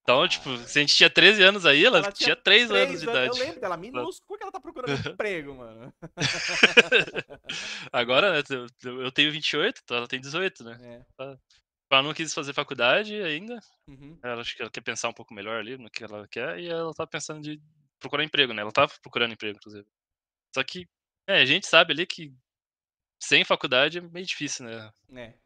Então, ah, tipo, se a gente tinha 13 anos aí, ela, ela tinha 3, 3 anos de idade. Eu lembro dela, minúscula, como que ela tá procurando emprego, mano? Agora, né, eu tenho 28, então ela tem 18, né? É. Tá. Ela não quis fazer faculdade ainda. Uhum. Ela acho que ela quer pensar um pouco melhor ali no que ela quer e ela tá pensando de procurar emprego, né? Ela está procurando emprego, inclusive. Só que, é, a gente sabe ali que sem faculdade é meio difícil, né? É.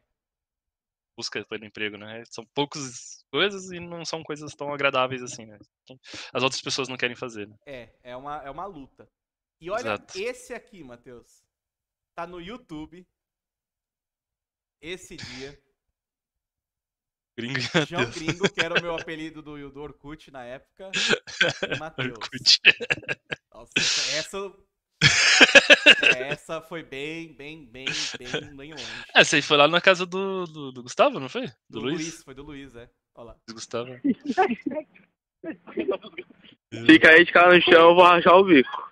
Busca pelo emprego, né? São poucas coisas e não são coisas tão agradáveis assim, né? Então, as outras pessoas não querem fazer, né? É, é uma, é uma luta. E olha Exato. esse aqui, Matheus. Tá no YouTube. Esse dia. Gringo e João Gringo, que era o meu apelido do, do Orkut na época. E Matheus. Nossa, essa. É, essa foi bem, bem, bem, bem, bem longe. Essa é, você foi lá na casa do, do, do Gustavo, não foi? Do, do Luiz? Luiz? Foi do Luiz, é. Olha lá. Gustavo. Fica aí de cara no chão, eu vou arranjar o bico.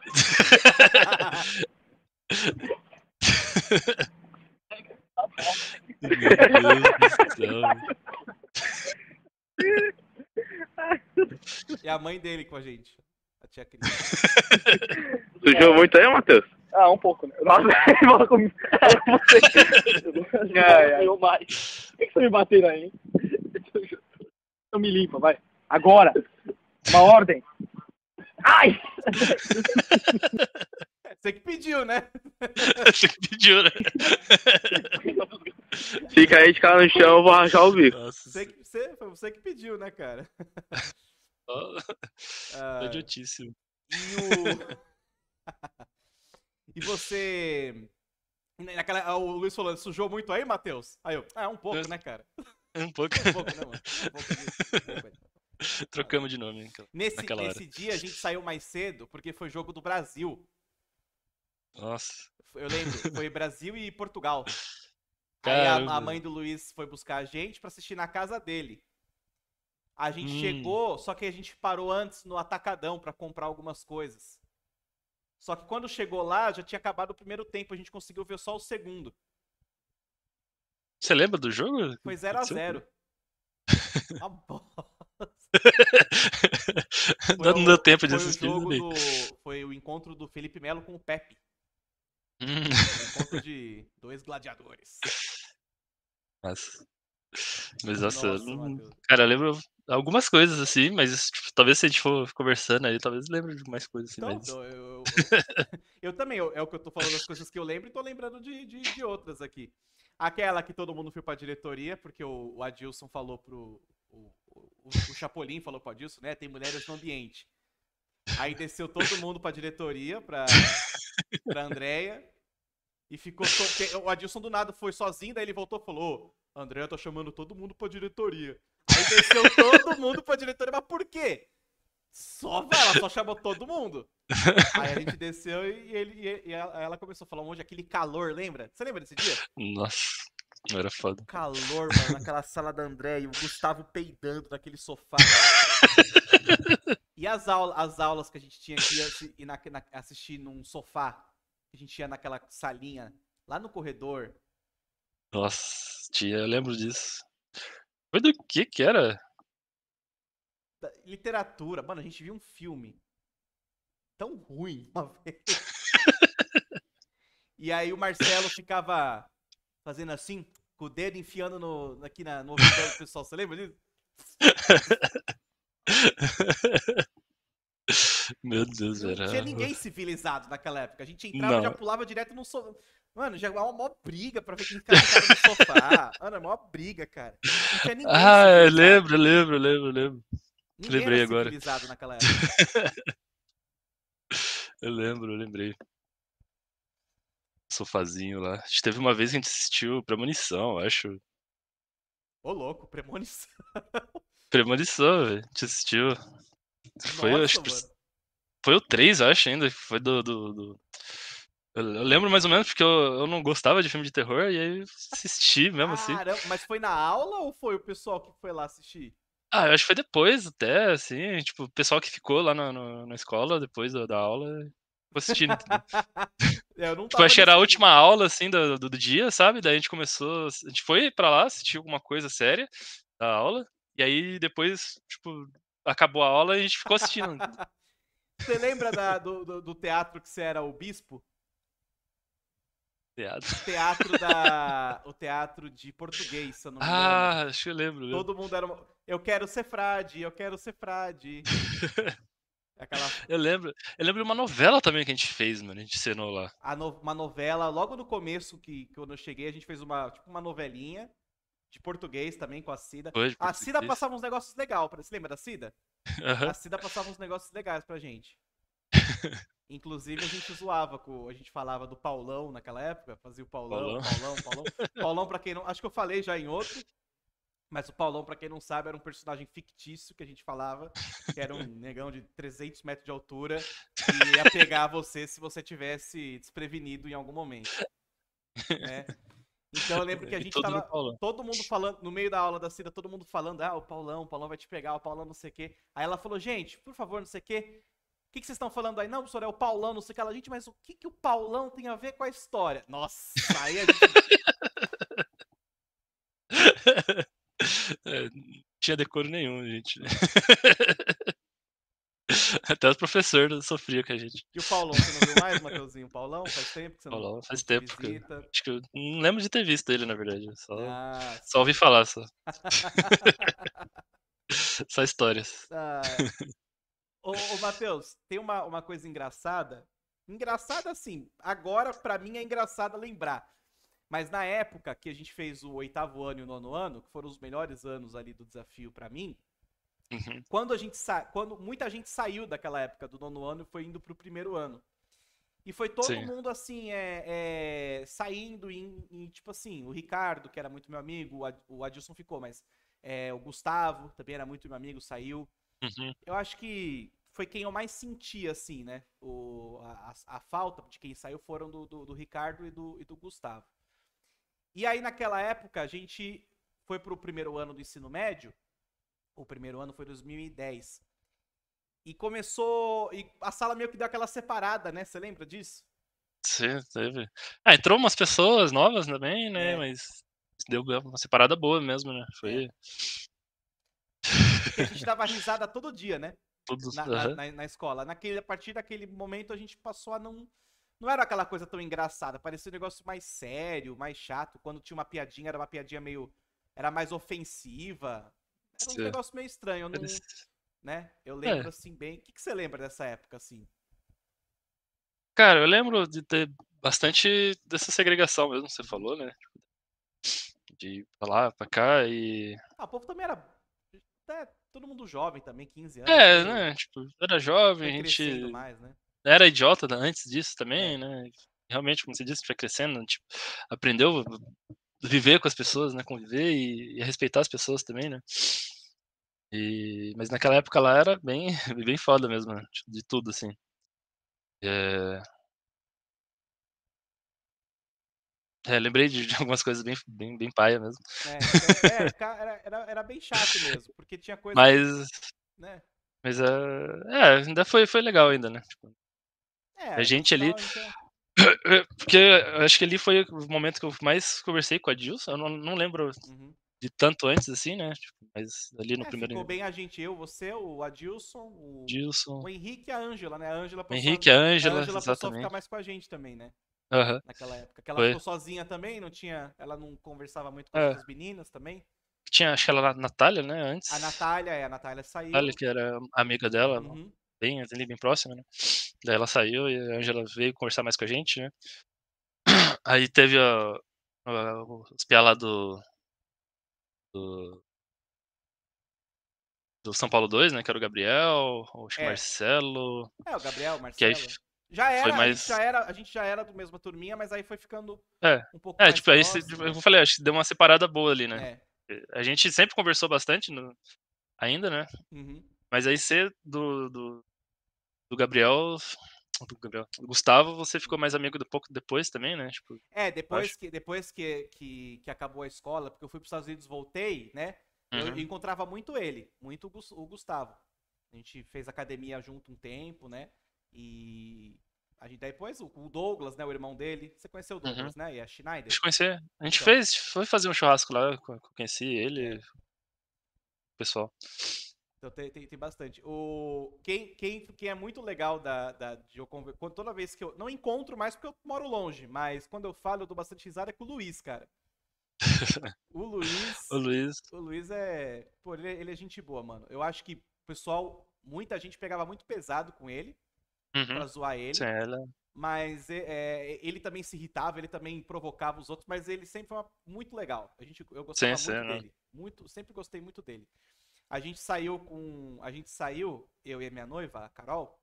Meu Deus do céu. É a mãe dele com a gente. A tia Cris. Sujou muito aí, Matheus? Ah, um pouco, né? Nossa, fala comigo. Eu mais. Por que, você me bateram aí? Eu me limpa, vai. Agora! Uma ordem! Ai! Você que pediu, né? Você que pediu, né? Fica aí de cara no chão, eu vou arranjar o bico. Você que, você, foi você que pediu, né, cara? Oh, ah, idiotíssimo. E, o... e você. Né, naquela, ah, o Luiz falando, sujou muito aí, Matheus? Aí eu, ah, é um pouco, né, cara? É um pouco. É um pouco, né, mano? Um pouco Trocamos de nome. nesse, nesse dia a gente saiu mais cedo porque foi jogo do Brasil. Nossa. Eu lembro, foi Brasil e Portugal. Caramba. Aí a, a, mãe do Luiz foi buscar a gente para assistir na casa dele. A gente hum. chegou, só que a gente parou antes no atacadão para comprar algumas coisas. Só que quando chegou lá, já tinha acabado o primeiro tempo, a gente conseguiu ver só o segundo. Você lembra do jogo? Foi 0x0. Uma bosta. Não deu tempo de foi assistir. O jogo do, foi o encontro do Felipe Melo com o Pepe encontro hum. de dois gladiadores. Mas. Mas nossa, nossa cara, eu lembro algumas coisas assim, mas tipo, talvez se a gente for conversando aí, talvez lembre de mais coisas assim. Então, mas... Então, eu, eu, eu... eu, também, é o que eu tô falando das coisas que eu lembro e tô lembrando de, de, de outras aqui. Aquela que todo mundo foi pra diretoria, porque o, o Adilson falou pro. O, o, o Chapolin falou pro Adilson, né? Tem mulheres no ambiente. Aí desceu todo mundo pra diretoria, pra, pra Andréia. E ficou. O Adilson do nada foi sozinho, daí ele voltou e falou: oh, André, tá chamando todo mundo pra diretoria. Aí desceu todo mundo pra diretoria, mas por quê? Só ela, só chamou todo mundo. Aí a gente desceu e, ele, e ela começou a falar um monte daquele calor, lembra? Você lembra desse dia? Nossa, era foda. calor, mano, naquela sala da André e o Gustavo peidando naquele sofá. E as, aula, as aulas que a gente tinha que assistindo na, na, assistir num sofá, que a gente ia naquela salinha, lá no corredor. Nossa, tia, eu lembro disso. Foi do que que era? Da, literatura. Mano, a gente viu um filme tão ruim uma vez. e aí o Marcelo ficava fazendo assim, com o dedo enfiando no, aqui na, no ouvido do pessoal. Você lembra disso? Meu Deus, era. Não tinha ninguém civilizado naquela época. A gente entrava e já pulava direto no sofá. Mano, já é uma maior briga pra ver quem ficava no sofá. Mano, é uma maior briga, cara. Não tinha ninguém. Ah, eu lembro, lembro, lembro, lembro. Ninguém lembrei agora. civilizado naquela época. eu lembro, eu lembrei. Sofazinho lá. A gente teve uma vez que a gente assistiu Premonição, acho. Ô, louco, Premonição. Premonição, velho. Te assistiu. Foi, Nossa, acho, foi o 3, acho, ainda. Foi do, do, do... Eu lembro mais ou menos porque eu, eu, não gostava de filme de terror e aí assisti mesmo assim. mas foi na aula ou foi o pessoal que foi lá assistir? Ah, eu acho que foi depois até, assim, tipo, o pessoal que ficou lá na, na, na escola depois da, da aula, vou assistindo. Né? É, eu não tipo, acho que era a última aula, assim, do, do, do, dia, sabe? Daí a gente começou, a gente foi pra lá assistir alguma coisa séria da aula, e aí depois, tipo, acabou a aula e a gente ficou assistindo. você lembra da, do, do, do, teatro que você era o bispo? Teatro. O teatro da. o teatro de português, se eu não me engano. Ah, acho que eu lembro. Todo mundo era. Eu quero ser frade, eu quero ser frade. Aquela... Eu lembro. Eu lembro de uma novela também que a gente fez, mano. A gente cenou lá. No... uma novela, logo no começo, que quando eu cheguei, a gente fez uma, tipo, uma novelinha de português também com a Cida. Foi, a Cida passava uns negócios legais pra. Você lembra da Cida? Uhum. A Cida passava uns negócios legais pra gente. Inclusive, a gente zoava, com, a gente falava do Paulão naquela época, fazia o Paulão, Paulão, Paulão, Paulão. Paulão, pra quem não. Acho que eu falei já em outro. Mas o Paulão, para quem não sabe, era um personagem fictício que a gente falava, que era um negão de 300 metros de altura e ia pegar você se você tivesse desprevenido em algum momento. Né? Então eu lembro que a gente tava todo mundo falando, no meio da aula da Cida, todo mundo falando, ah, o Paulão, o Paulão vai te pegar, o Paulão não sei o quê. Aí ela falou, gente, por favor, não sei o quê, o que, vocês estão falando aí? Não, professor, é o Paulão, não sei o que Gente, mas o que, que o Paulão tem a ver com a história? Nossa, aí a gente... é, não tinha decoro nenhum, gente. Até os professores sofriam com a gente. E o Paulão, você não viu mais, Mateuzinho? O Paulão, faz tempo que você não Paulão, faz tempo. Que eu, acho que eu não lembro de ter visto ele, na verdade. Só, ah, só ouvi falar, só. só histórias. Ah. Ô, ô, Matheus, tem uma, uma coisa engraçada. Engraçada, assim. Agora, para mim, é engraçada lembrar. Mas na época que a gente fez o oitavo ano e o nono ano, que foram os melhores anos ali do desafio para mim, Uhum. Quando a gente sa... quando muita gente saiu daquela época do nono ano e foi indo pro primeiro ano. E foi todo Sim. mundo assim, é, é saindo em, em, tipo assim, o Ricardo, que era muito meu amigo, o Adilson ficou, mas é, o Gustavo também era muito meu amigo, saiu. Uhum. Eu acho que foi quem eu mais senti, assim, né? O, a, a falta de quem saiu foram do, do, do Ricardo e do, e do Gustavo. E aí, naquela época, a gente foi pro primeiro ano do ensino médio o primeiro ano foi 2010. E começou. E a sala meio que deu aquela separada, né? Você lembra disso? Sim, teve. Ah, entrou umas pessoas novas também, né? É. Mas deu uma separada boa mesmo, né? Foi. É. a gente dava risada todo dia, né? Todos, na, uhum. na, na, escola. Naquele, a partir daquele momento a gente passou a não. Não era aquela coisa tão engraçada, parecia um negócio mais sério, mais chato. Quando tinha uma piadinha, era uma piadinha meio. Era mais ofensiva. Era é um negócio meio estranho, eu não, né? Eu é. lembro é. assim bem. O que, que você lembra dessa época assim? Cara, eu lembro de ter bastante dessa segregação mesmo, você uhum. falou, né? De ir pra lá, pra cá e. Ah, o povo também era. Né, todo mundo jovem também, 15 é, anos. É, assim, né? Tipo, era jovem, a gente. Mais, né? Era idiota né, antes disso também, é. né? Realmente, como você disse, foi crescendo, tipo, aprendeu viver com as pessoas, né? Conviver e, e respeitar as pessoas também, né? E, mas naquela época lá era bem, bem foda mesmo, né? de tudo, assim. É... É, lembrei de, de, algumas coisas bem, bem, bem paia mesmo. É, então, é, era, era, bem chato mesmo, porque tinha coisa. Mas. Né? Mas eh, é, ainda foi, foi legal ainda, né? Tipo, é, a gente ali. Então... Porque acho que ali foi o momento que eu mais conversei com a Dilson. Eu não, não lembro uhum. de tanto antes, assim, né? Tipo, mas ali no é, primeiro. Ficou bem a gente, eu, você, o Adilson, o, Dilson. o Henrique e a Ângela, né? A Ângela Henrique a Ângela. A Ângela passou a ficar mais com a gente também, né? Uhum. Naquela época. Que ela foi. ficou sozinha também, não tinha. Ela não conversava muito com é. as meninas também. Tinha, acho que ela, a Natália, né? Antes. A Natália, é, a Natália saiu. Natália, que era amiga dela. Uhum bem, ali bem próxima, né? Daí ela saiu e a Angela veio conversar mais com a gente, né? Aí teve a, a, os piá lá do, do, do. São Paulo 2, né? Que era o Gabriel, o é. Marcelo. É, o Gabriel, Marcelo. Já era, mais... já era, a gente já era do mesma turminha, mas aí foi ficando é. um pouco É, tipo, famoso, aí, né? eu falei, acho que deu uma separada boa ali, né? É. A gente sempre conversou bastante no... ainda, né? Uhum. Mas aí ser do, do, do Gabriel. Do Gabriel. Gustavo, você ficou mais amigo do pouco depois também, né? Tipo, é, depois, que, depois que, que, que, acabou a escola, porque eu fui para os Estados Unidos, voltei, né? Uhum. Eu encontrava muito ele, muito o Gustavo. A gente fez academia junto um tempo, né? E a gente depois, o Douglas, né, o irmão dele, você conheceu o uhum. Douglas, uhum. né? E a Schneider. A gente A gente então. fez, foi fazer um churrasco lá, eu conheci ele, é. pessoal. Então tem, tem, tem, bastante. O, quem, quem, quem é muito legal da, da, de eu quando, toda vez que eu. Não encontro mais porque eu moro longe, mas quando eu falo, eu dou bastante risada é com o Luiz, cara. o Luiz. O Luiz. O Luiz é. Pô, ele, ele, é gente boa, mano. Eu acho que o pessoal. Muita gente pegava muito pesado com ele. Uhum. Pra zoar ele. Sim, é. Mas é, é, ele também se irritava, ele também provocava os outros, mas ele sempre foi uma, muito legal. A gente, eu gostava sim, muito sim, né? dele. Muito, sempre gostei muito dele. A gente saiu com. A gente saiu, eu e minha noiva, a Carol.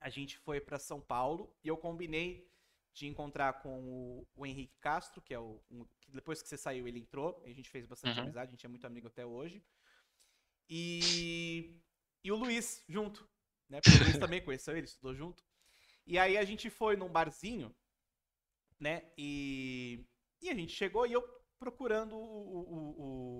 A gente foi para São Paulo e eu combinei de encontrar com o, o Henrique Castro, que é o. Um, que depois que você saiu, ele entrou. A gente fez bastante uhum. amizade, a gente é muito amigo até hoje. E. E o Luiz junto. Né? o Luiz também conheceu ele, estudou junto. E aí a gente foi num barzinho, né? E. E a gente chegou e eu procurando o, o,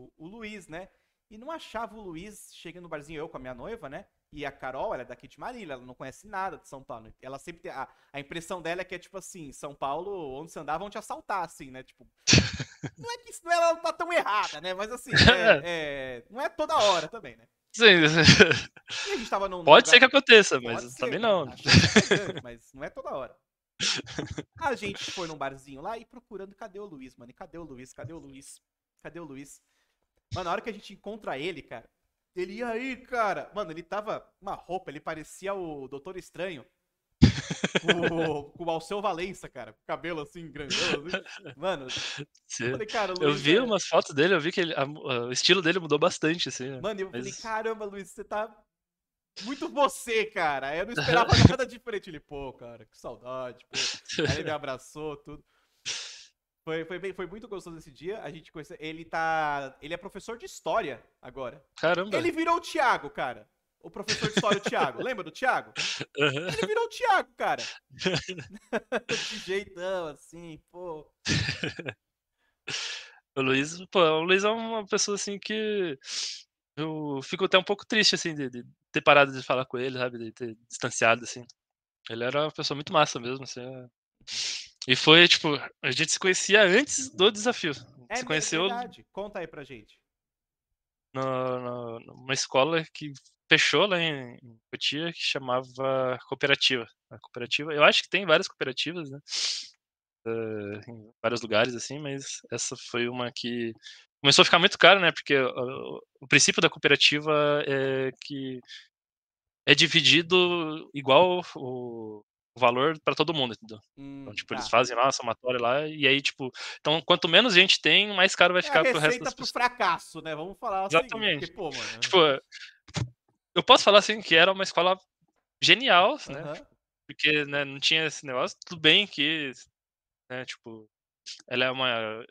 o, o Luiz, né? e não achava o Luiz, chegando no barzinho eu com a minha noiva, né? E a Carol, ela é daqui de Marília, ela não conhece nada de São Paulo. Ela sempre tem, a, a, impressão dela é que é tipo assim, São Paulo, onde você andava, vão te assaltar, assim, né? Tipo, não é que isso, é, ela tá tão errada, né? Mas assim, é, é, não é toda hora também, né? Sim. sim. a gente tava num Pode lugar, ser que aconteça, mas ser, também não. mas não é toda hora. A gente foi num barzinho lá e procurando, cadê o Luiz, mano? E cadê o Luiz? Cadê o Luiz? Cadê o Luiz? Mano, na hora que a gente encontra ele, cara, ele, ia aí, cara? Mano, ele tava uma roupa, ele parecia o Doutor Estranho. com, o Alceu Valença, cara. Com cabelo assim, grandão. Assim. Mano, eu, falei, cara, Luiz, eu vi cara... É umas fotos dele, eu vi que ele, a, o estilo dele mudou bastante, assim. Né? Mano, eu Mas... falei, caramba, Luiz, você tá muito você, cara. Eu não esperava nada diferente. Ele, pô, cara, que saudade, pô. Aí ele me abraçou, tudo. Foi, foi, bem, foi muito gostoso esse dia. A gente conhece, ele tá, ele é professor de história agora. Caramba. Ele virou o Thiago, cara. O professor de história, o Thiago. Lembra do Thiago? Uhum. Ele virou o Thiago, cara. de jeitão, assim, pô. O Luiz, pô, o Luiz é uma pessoa assim que eu fico até um pouco triste assim de, de ter parado de falar com ele, sabe, de ter distanciado assim. Ele era uma pessoa muito massa mesmo, assim. É... E foi, tipo, a gente se conhecia antes do desafio. É, se é conheceu. Verdade. Conta aí pra gente. No, no, numa escola que fechou lá em Cotia, que chamava Cooperativa. A cooperativa, eu acho que tem várias cooperativas, né? Uh, em vários lugares, assim, mas essa foi uma que começou a ficar muito cara, né? Porque o, o princípio da cooperativa é que é dividido igual o, valor para todo mundo, entendeu? Então, hum, então, tipo, tá. eles fazem lá a somatória lá, e aí, tipo, então quanto menos gente tem, mais caro vai é ficar é pro resto receita pro pessoas. fracasso, né? Vamos falar Exatamente. Seguinte, porque, pô, mano... Tipo, eu posso falar assim que era uma escola genial, né? Uhum. Porque né, não tinha esse negócio, tudo bem que, né, tipo, ela é uma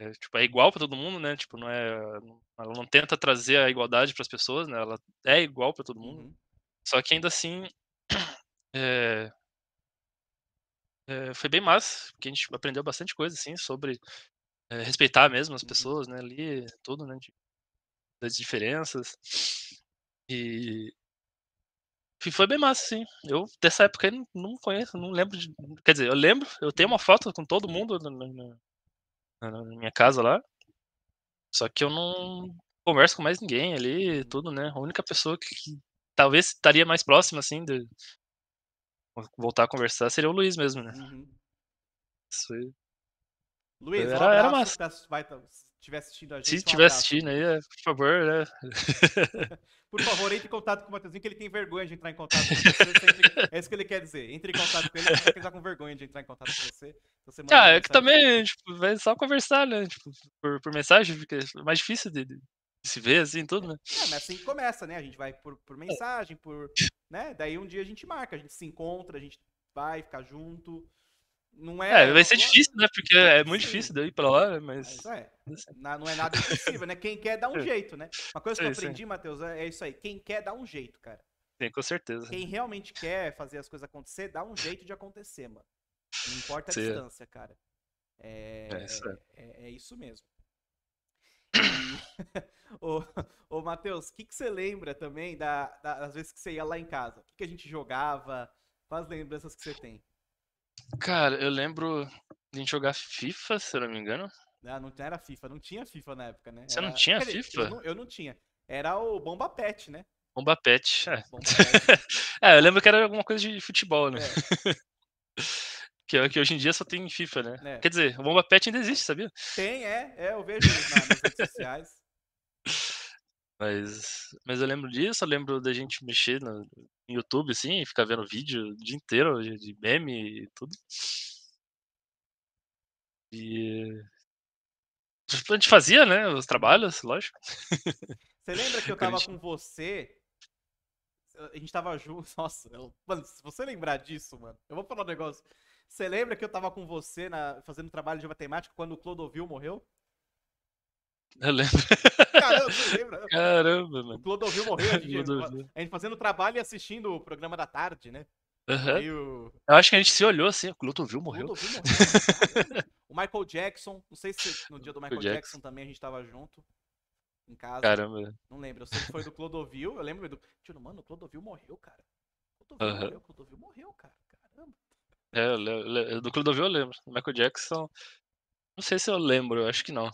é, tipo, é igual para todo mundo, né? Tipo, não é, ela não tenta trazer a igualdade para as pessoas, né? Ela é igual para todo mundo. Uhum. Só que ainda assim, é, é, foi bem massa, porque a gente aprendeu bastante coisa, assim, sobre é, respeitar mesmo as uhum. pessoas, né, ali, tudo, né, de, das diferenças. E foi bem massa, sim. Eu, dessa época, eu não conheço, não lembro, de, quer dizer, eu lembro, eu tenho uhum. uma foto com todo mundo na, na, na minha casa lá, só que eu não converso com mais ninguém ali, uhum. tudo, né, a única pessoa que, que talvez estaria mais próxima, assim, de, voltar a conversar seria o Luiz mesmo, né? Uhum. Isso aí. Luiz, era, um era massa. Tá, vai, tá, se estiver assistindo a gente. Se um assistindo aí, é, por favor, né? por favor, entre em contato com o Matheusinho, que ele tem vergonha de entrar em contato com você. é isso que ele quer dizer. Entre em contato com ele, porque ele tá com vergonha de entrar em contato com você. ah, é que também, tipo, vai é só conversar, né? Tipo, por, por mensagem, fica é mais difícil de, de se vê assim, tudo, né? É, mas assim começa, né? A gente vai por, por é. mensagem, por. Né? Daí um dia a gente marca, a gente se encontra, a gente vai ficar junto. Não é. é vai ser difícil, né? Porque é muito difícil daí ir pra lá, mas. É, não é nada impossível, né? Quem quer dá um é. jeito, né? Uma coisa que eu é aprendi, Matheus, é isso aí. Quem quer dá um jeito, cara. Sim, com certeza. Quem realmente quer fazer as coisas acontecer, dá um jeito de acontecer, mano. Não importa a Sim. distância, cara. É, é, isso é, é, isso mesmo. ô, ô Matheus, o que, que você lembra também da, da, das vezes que você ia lá em casa? O que, que a gente jogava? Quais lembranças que você tem? Cara, eu lembro de a gente jogar FIFA, se eu não me engano. Não, ah, não era FIFA, não tinha FIFA na época, né? Você era... não tinha FIFA? Eu não, eu não, tinha. Era o Bomba Pet, né? Bomba Pet, é. Bomba Pet. é, eu lembro que era alguma coisa de futebol, né? É. Que, que hoje em dia só tem FIFA, né? É. Quer dizer, o Bomba Pet ainda existe, sabia? Tem, é. É, eu vejo nas redes sociais. Mas, mas eu lembro disso, eu lembro da gente mexer no, YouTube, assim, ficar vendo vídeo o dia inteiro de meme e tudo. E. Tipo, a gente fazia, né? Os trabalhos, lógico. Você lembra que eu tava gente... com você? A gente tava junto. Nossa, eu... mano, se você lembrar disso, mano, eu vou falar um negócio. Você lembra que eu tava com você na, fazendo trabalho de matemática quando o Clodovil morreu? Eu lembro. Caramba, você lembra? Caramba, mano. O Clodovil morreu, a gente, Clodovil. a gente fazendo trabalho e assistindo o programa da tarde, né? Uhum. Eu... eu acho que a gente se olhou assim, o Clodovil morreu. Clodovil morreu. o Michael Jackson, não sei se no dia do Michael Jackson. Jackson. também a gente tava junto. Em casa. Caramba. Não lembro, eu sei que foi do Clodovil, eu lembro do. Tio, mano, o Clodovil morreu, cara. Clodovil uhum. morreu, Clodovil morreu, cara. Caramba. É, eu do Clodovil eu lembro. Michael Jackson, não sei se eu lembro, eu acho que não.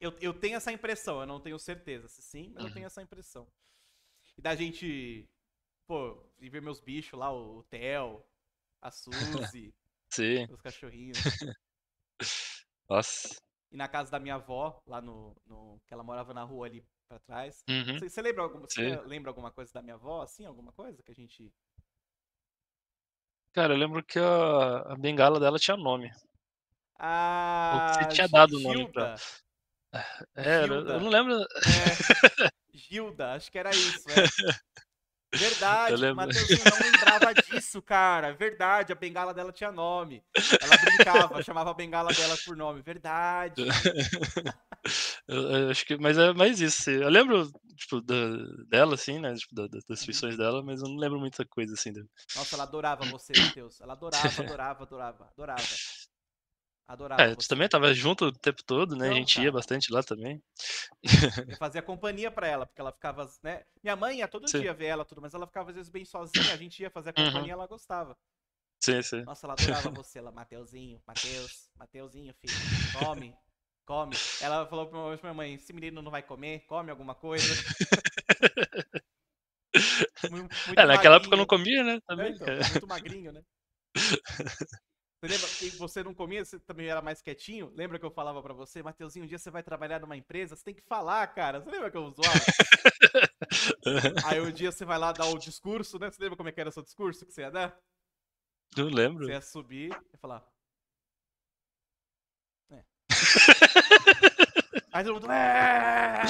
Eu, eu tenho essa impressão, eu não tenho certeza se sim, mas uhum. eu tenho essa impressão. E da gente, pô, e ver meus bichos lá, o Theo, a Suzy, os cachorrinhos. Nossa. E na casa da minha avó, lá no. no que ela morava na rua ali pra trás. Uhum. Você uhum. lembra, lembra alguma coisa da minha avó, assim? Alguma coisa que a gente Cara, eu lembro que a, a bengala dela tinha nome. Ah, Você tinha dado o nome pra. É, Gilda. eu não lembro. É, Gilda, acho que era isso. É. Verdade, o Mateuzinho não lembrava disso, cara. Verdade, a bengala dela tinha nome. Ela brincava, chamava a bengala dela por nome. Verdade. eu, eu acho que, mas é mais isso. Assim. Eu lembro tipo, da, dela, assim, né? Tipo, da, das uhum. feições dela, mas eu não lembro muita coisa assim. Dela. Nossa, ela adorava você, Matheus. Ela adorava, adorava, adorava, adorava. Adorava. É, você também tava junto o tempo todo, né? Não, a gente cara. ia bastante lá também. Eu fazia companhia para ela, porque ela ficava, né? Minha mãe ia todo sim. dia ver ela tudo, mas ela ficava às vezes bem sozinha, a gente ia fazer a uhum. companhia, uhum. ela gostava. Sim, sim. Nossa, ela adorava você, ela, Mateuzinho, Mateus, Mateuzinho, filho, come, come. Ela falou pra minha mãe, esse menino não vai comer, come alguma coisa. muito, muito é, naquela magrinho. época eu não comia, né? É, também. Então, é, então, muito magrinho, né? Você lembra que você não comia, você também era mais quietinho? Lembra que eu falava para você, Mateuzinho, um dia você vai trabalhar numa empresa, você tem que falar, cara. Você lembra que eu zoava? Aí um dia você vai lá dar o discurso, né? Você lembra como é que era o seu discurso que você ia dar? Eu lembro. Você ia subir e falar. É. Aí todo mundo. É.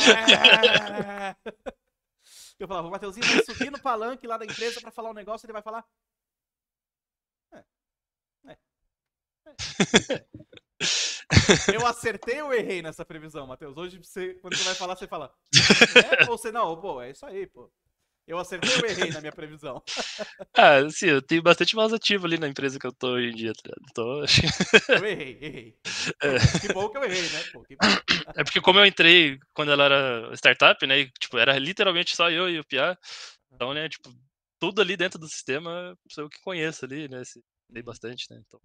Eu falava, o Mateuzinho vai subir no palanque lá da empresa para falar um negócio, ele vai falar. Eu acertei ou errei nessa previsão, Matheus? Hoje, você, quando você vai falar, você fala. É, ou você não, pô, é isso aí, pô. Eu acertei ou errei na minha previsão? Ah, sim, eu tenho bastante mais ativo ali na empresa que eu tô hoje em dia. Tá? Tô... Eu errei, errei. É. Que bom que eu errei, né? Pô, é porque como eu entrei quando ela era startup, né? E, tipo, era literalmente só eu e o Pia. Então, né, tipo, tudo ali dentro do sistema, sou eu que conheço ali, né? Dei uhum. bastante, né? Então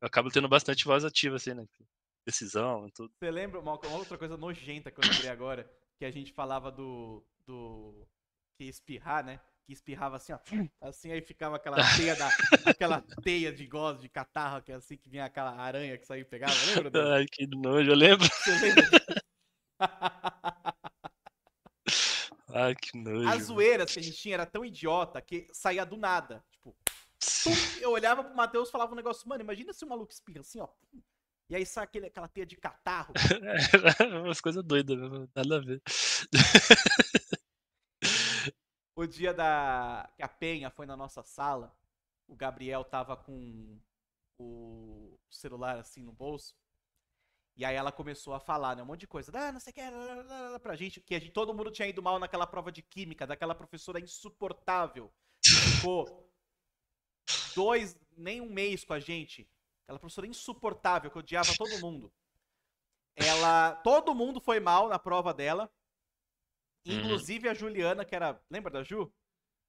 acabo tendo bastante voz ativa, assim, né? Tipo, decisão e tudo. Você lembra uma, outra coisa nojenta que eu lembrei agora? Que a gente falava do. do. que espirrar, né? Que espirrava assim, ó. Assim, aí ficava aquela teia da. aquela teia de gosto de catarro, que é assim que vinha aquela aranha que saía e pegava, lembra? Deus? Ai, que nojo, eu lembro. Você lembra? Ai, que nojo. As zoeiras que a gente tinha era tão idiota que saía do nada. Tipo, eu olhava pro Matheus e falava um negócio, mano, imagina se o maluco espirra assim, ó. E aí sai aquele, aquela teia de catarro. Umas coisas doidas, né, nada a ver. o dia da que a Penha foi na nossa sala, o Gabriel tava com o celular assim no bolso. E aí ela começou a falar, né? Um monte de coisa. Ah, não sei o que, pra gente. Que a gente, todo mundo tinha ido mal naquela prova de química, daquela professora insuportável. Ficou dois, nem um mês com a gente. Ela professora insuportável, que odiava todo mundo. Ela. Todo mundo foi mal na prova dela. Uhum. Inclusive a Juliana, que era. Lembra da Ju?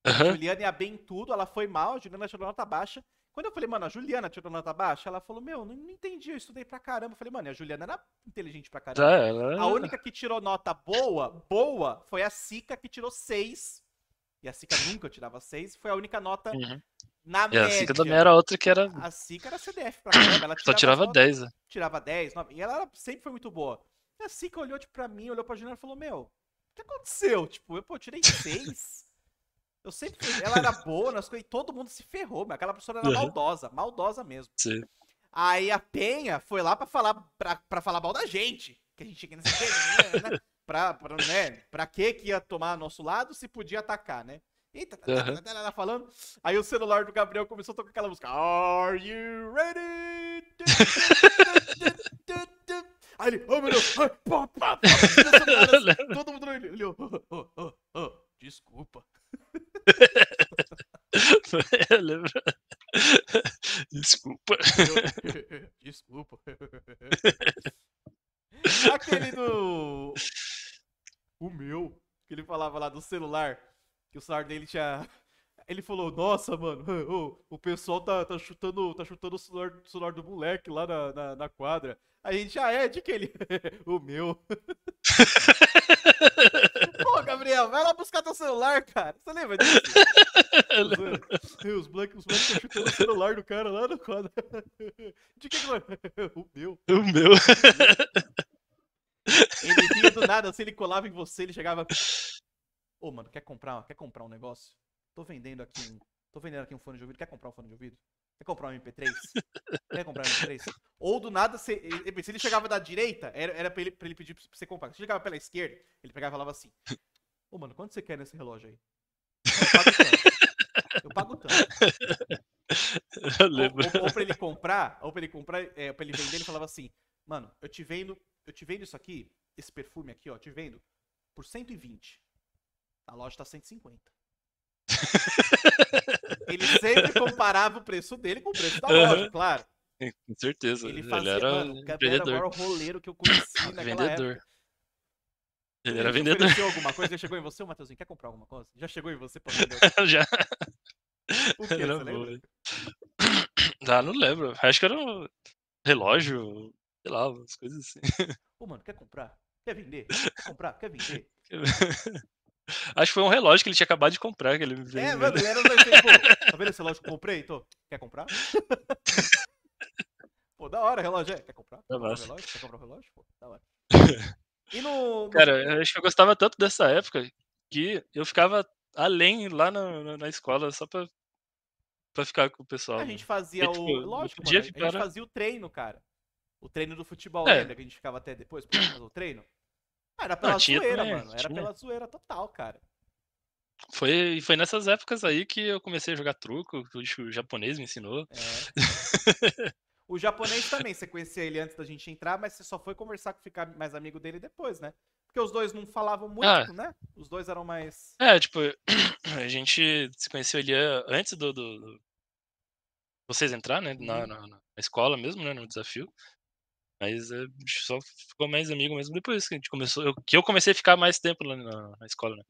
A Juliana ia bem em tudo, ela foi mal, a Juliana tirou nota baixa. Quando eu falei, mano, a Juliana tirou nota baixa, ela falou, meu, não, não entendi, eu estudei pra caramba. Eu falei, mano, a Juliana era inteligente pra caramba. Tá, ela... A única que tirou nota boa, boa, foi a Sica, que tirou seis. E a Sica nunca tirava seis, foi a única nota uhum. Na média, a Sica também era outra que era. A Sica era CDF pra caramba. Ela Só tirava nota, 10, né? Tirava 10, 9. E ela sempre foi muito boa. E a Sica olhou tipo, pra mim, olhou pra Juliana e falou: Meu, o que aconteceu? Tipo, eu, pô, tirei 6. eu sempre. Ela era boa nas coisas e todo mundo se ferrou, mas aquela professora era uhum. maldosa, maldosa mesmo. Sim. Aí a Penha foi lá pra falar, pra, pra falar mal da gente. Que a gente chega nessa. Né, né, né, né? Pra, pra, né? pra que que ia tomar nosso lado se podia atacar, né? Eita, tá, uhum. tá, tá, tá, falando. Aí o celular do Gabriel começou a tocar aquela música. Are you ready? Aí ele, oh meu Deus, pá, pá, pá, todo mundo olhou, oh, oh, oh, desculpa. Eu lembro. Desculpa. Desculpa. Aquele do. O meu. Que ele falava lá do celular. Que o celular dele tinha. Ele falou, nossa, mano, o, o pessoal tá, tá chutando tá chutando o celular, o celular do moleque lá na, na, na quadra. A gente, ah, é, de que ele? o meu. Pô, Gabriel, vai lá buscar teu celular, cara. Você lembra disso? os moleques os moleque chutando o celular do cara lá na quadra. de que ele? o meu. O meu. Ele vinha do nada, assim, ele colava em você, ele chegava. Ô, oh, mano, quer comprar, quer comprar um negócio? Tô vendendo aqui um. Tô vendendo aqui um fone de ouvido. Quer comprar um fone de ouvido? Quer comprar um MP3? Quer comprar um MP3? Ou do nada, se, se ele chegava da direita, era, era pra, ele, pra ele pedir pra você comprar. Se ele chegava pela esquerda, ele pegava e falava assim: Ô, oh, mano, quanto você quer nesse relógio aí? Eu pago tanto. Eu pago tanto. ou, ou, ou pra ele comprar, ou pra ele comprar, é, pra ele vender, ele falava assim: Mano, eu te vendo, eu te vendo isso aqui, esse perfume aqui, ó, te vendo, por 120. A loja tá 150. ele sempre comparava o preço dele com o preço da loja, uhum. claro. Com certeza. Ele, ele era, mano, vendedor. era o roleiro que eu conheci naquela vendedor. época. Ele, ele era vendedor. alguma coisa? Já chegou em você, Matheusinho? Quer comprar alguma coisa? Já chegou em você pra vender? Já. O que, era bom, boa. Ah, não lembro. Acho que era um relógio, sei lá, umas coisas assim. Ô, mano, quer comprar? Quer vender? Quer comprar? Quer vender? Acho que foi um relógio que ele tinha acabado de comprar. Que ele me veio, é, mano, ele era um relógio. tá vendo esse relógio que eu comprei? Tô, quer comprar? pô, da hora, relógio, é. Quer comprar? Tá quer comprar, relógio? Quer comprar relógio? Pô, da hora. E no... Cara, acho que eu gostava tanto dessa época que eu ficava além lá na, na escola só pra, pra ficar com o pessoal. A gente fazia né? o. Tipo, Lógico, mano, a gente para... fazia o treino, cara. O treino do futebol é. que a gente ficava até depois, pra fazer o treino. Ah, era pela não, zoeira, mano. Era tinha. pela zoeira total, cara. Foi, foi nessas épocas aí que eu comecei a jogar truco, o japonês me ensinou. É. o japonês também, você conhecia ele antes da gente entrar, mas você só foi conversar com ficar mais amigo dele depois, né? Porque os dois não falavam muito, ah. né? Os dois eram mais. É, tipo, a gente se conheceu ele eh, antes do, do, do... vocês entrar, né? Na, uhum. na, na escola mesmo, né? No desafio. Mas a eh, gente só ficou mais amigo mesmo depois que a gente começou. Eu, que eu comecei a ficar mais tempo lá na, na escola, né?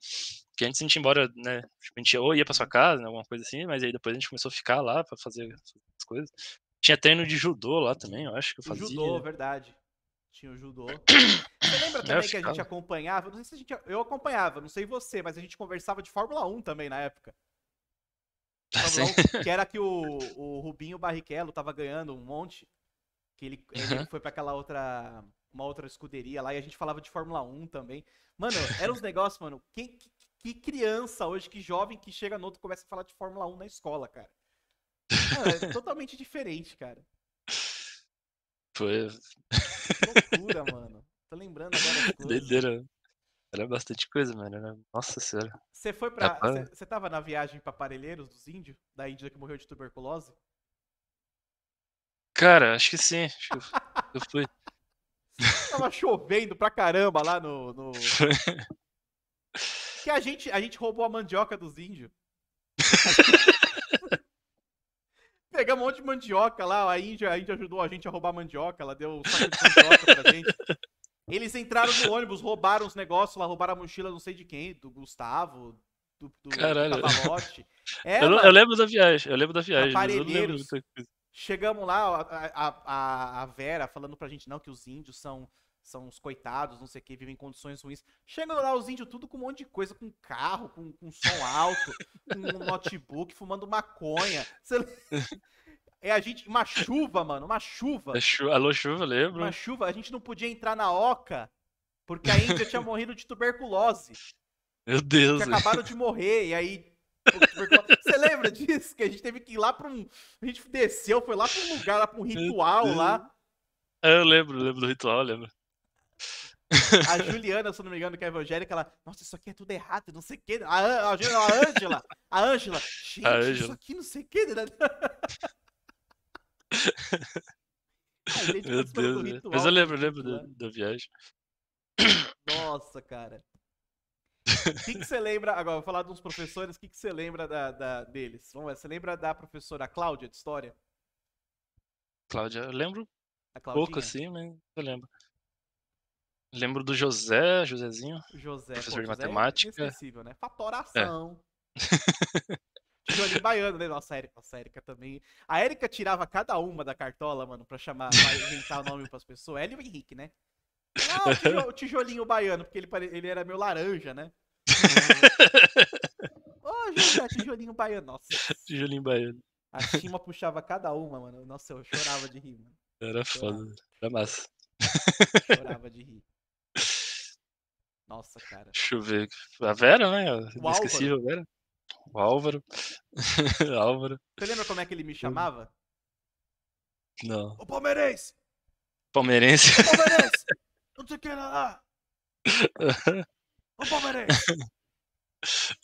Porque antes a gente ia embora, né? Tipo, a gente ia, ou ia pra sua casa, né? alguma coisa assim, mas aí depois a gente começou a ficar lá pra fazer as coisas. Tinha treino de judô lá também, eu acho que eu fazia. Judô, né. verdade. Tinha o judô. Você lembra também que a gente acompanhava? Não sei se a gente. Eu acompanhava, não sei você, mas a gente conversava de Fórmula 1 também na época. Fórmula 1, que era que o, o Rubinho Barrichello tava ganhando um monte. Que ele, ele foi para aquela outra. Uma outra escuderia lá e a gente falava de Fórmula 1 também. Mano, eram uns negócios, mano. Que, que, que, criança hoje, que jovem que chega no outro começa a falar de Fórmula 1 na escola, cara. Mano, é totalmente diferente, cara. Foi. Que loucura, mano. Tô lembrando agora. Doideira. Era bastante coisa, mano. Era... Nossa senhora. Você foi pra. Você tava na viagem pra Parelheiros dos Índios? Da Índia que morreu de tuberculose? Cara, acho que sim. Acho que eu, eu fui. Tava chovendo pra caramba lá no. no... que a gente, a gente roubou a mandioca dos índios. Pegamos um monte de mandioca lá, a Índia, a Índia ajudou a gente a roubar mandioca, ela deu um saco de mandioca pra gente. Eles entraram no ônibus, roubaram os negócios lá, roubaram a mochila não sei de quem, do Gustavo, do, do Caralho. é, eu, eu, lembro da viagem, eu lembro da viagem. Aparelheiros. Mas eu não lembro Chegamos lá, a, a, a Vera falando pra gente, não, que os índios são são os coitados, não sei o que, vivem em condições ruins. Chegam lá os índios tudo com um monte de coisa, com carro, com, com som alto, com um notebook, fumando maconha. É a gente, uma chuva, mano, uma chuva. É chu... Alô, chuva, lembro. Uma chuva, a gente não podia entrar na oca, porque a Índia tinha morrido de tuberculose. Meu Deus. Que né? acabaram de morrer, e aí Tipo, Você lembra disso? Que a gente teve que ir lá para um. A gente desceu, foi lá para um lugar, lá para um ritual lá. É, eu lembro, lembro do ritual, lembro. A Juliana, se não me engano, que é evangélica, ela, nossa, isso aqui é tudo errado, não sei o que. A, a, a, Angela, a Angela, gente, a Angela. isso aqui não sei o que. Né? né, né. Meu Deus, né. ritual, mas eu lembro, lembro da, da viagem. Nossa, cara. O que, que você lembra, agora vou falar dos professores, o que, que você lembra da, da, deles? Vamos ver, você lembra da professora Cláudia de História? Cláudia, eu lembro pouco assim, mas eu lembro. Lembro do José, Josézinho. José, professor pô, de José é matemática. Né? É né? Fatoração. É. Baiano, né? Nossa, a Erika, nossa, a também. A Erika tirava cada uma da cartola, mano, pra chamar, pra inventar o nome pras pessoas. Hélio e Henrique, né? Ah, o, o tijolinho baiano, porque ele, ele era meu laranja, né? Ô, oh, tijolinho baiano, nossa. Tijolinho baiano. A Shima puxava cada uma, mano. Nossa, eu chorava de rir, mano. Era chorava. foda, né? era massa. Chorava de rir. Nossa, cara. Deixa eu ver. A Vera, né? O Inesquecível, Álvaro. Vera. O Álvaro. Álvaro. Você lembra como é que ele me chamava? Não. O palmeirense! Palmeirense. Palmeirense! Não sei o que ah. lá. Ô Palmeirense!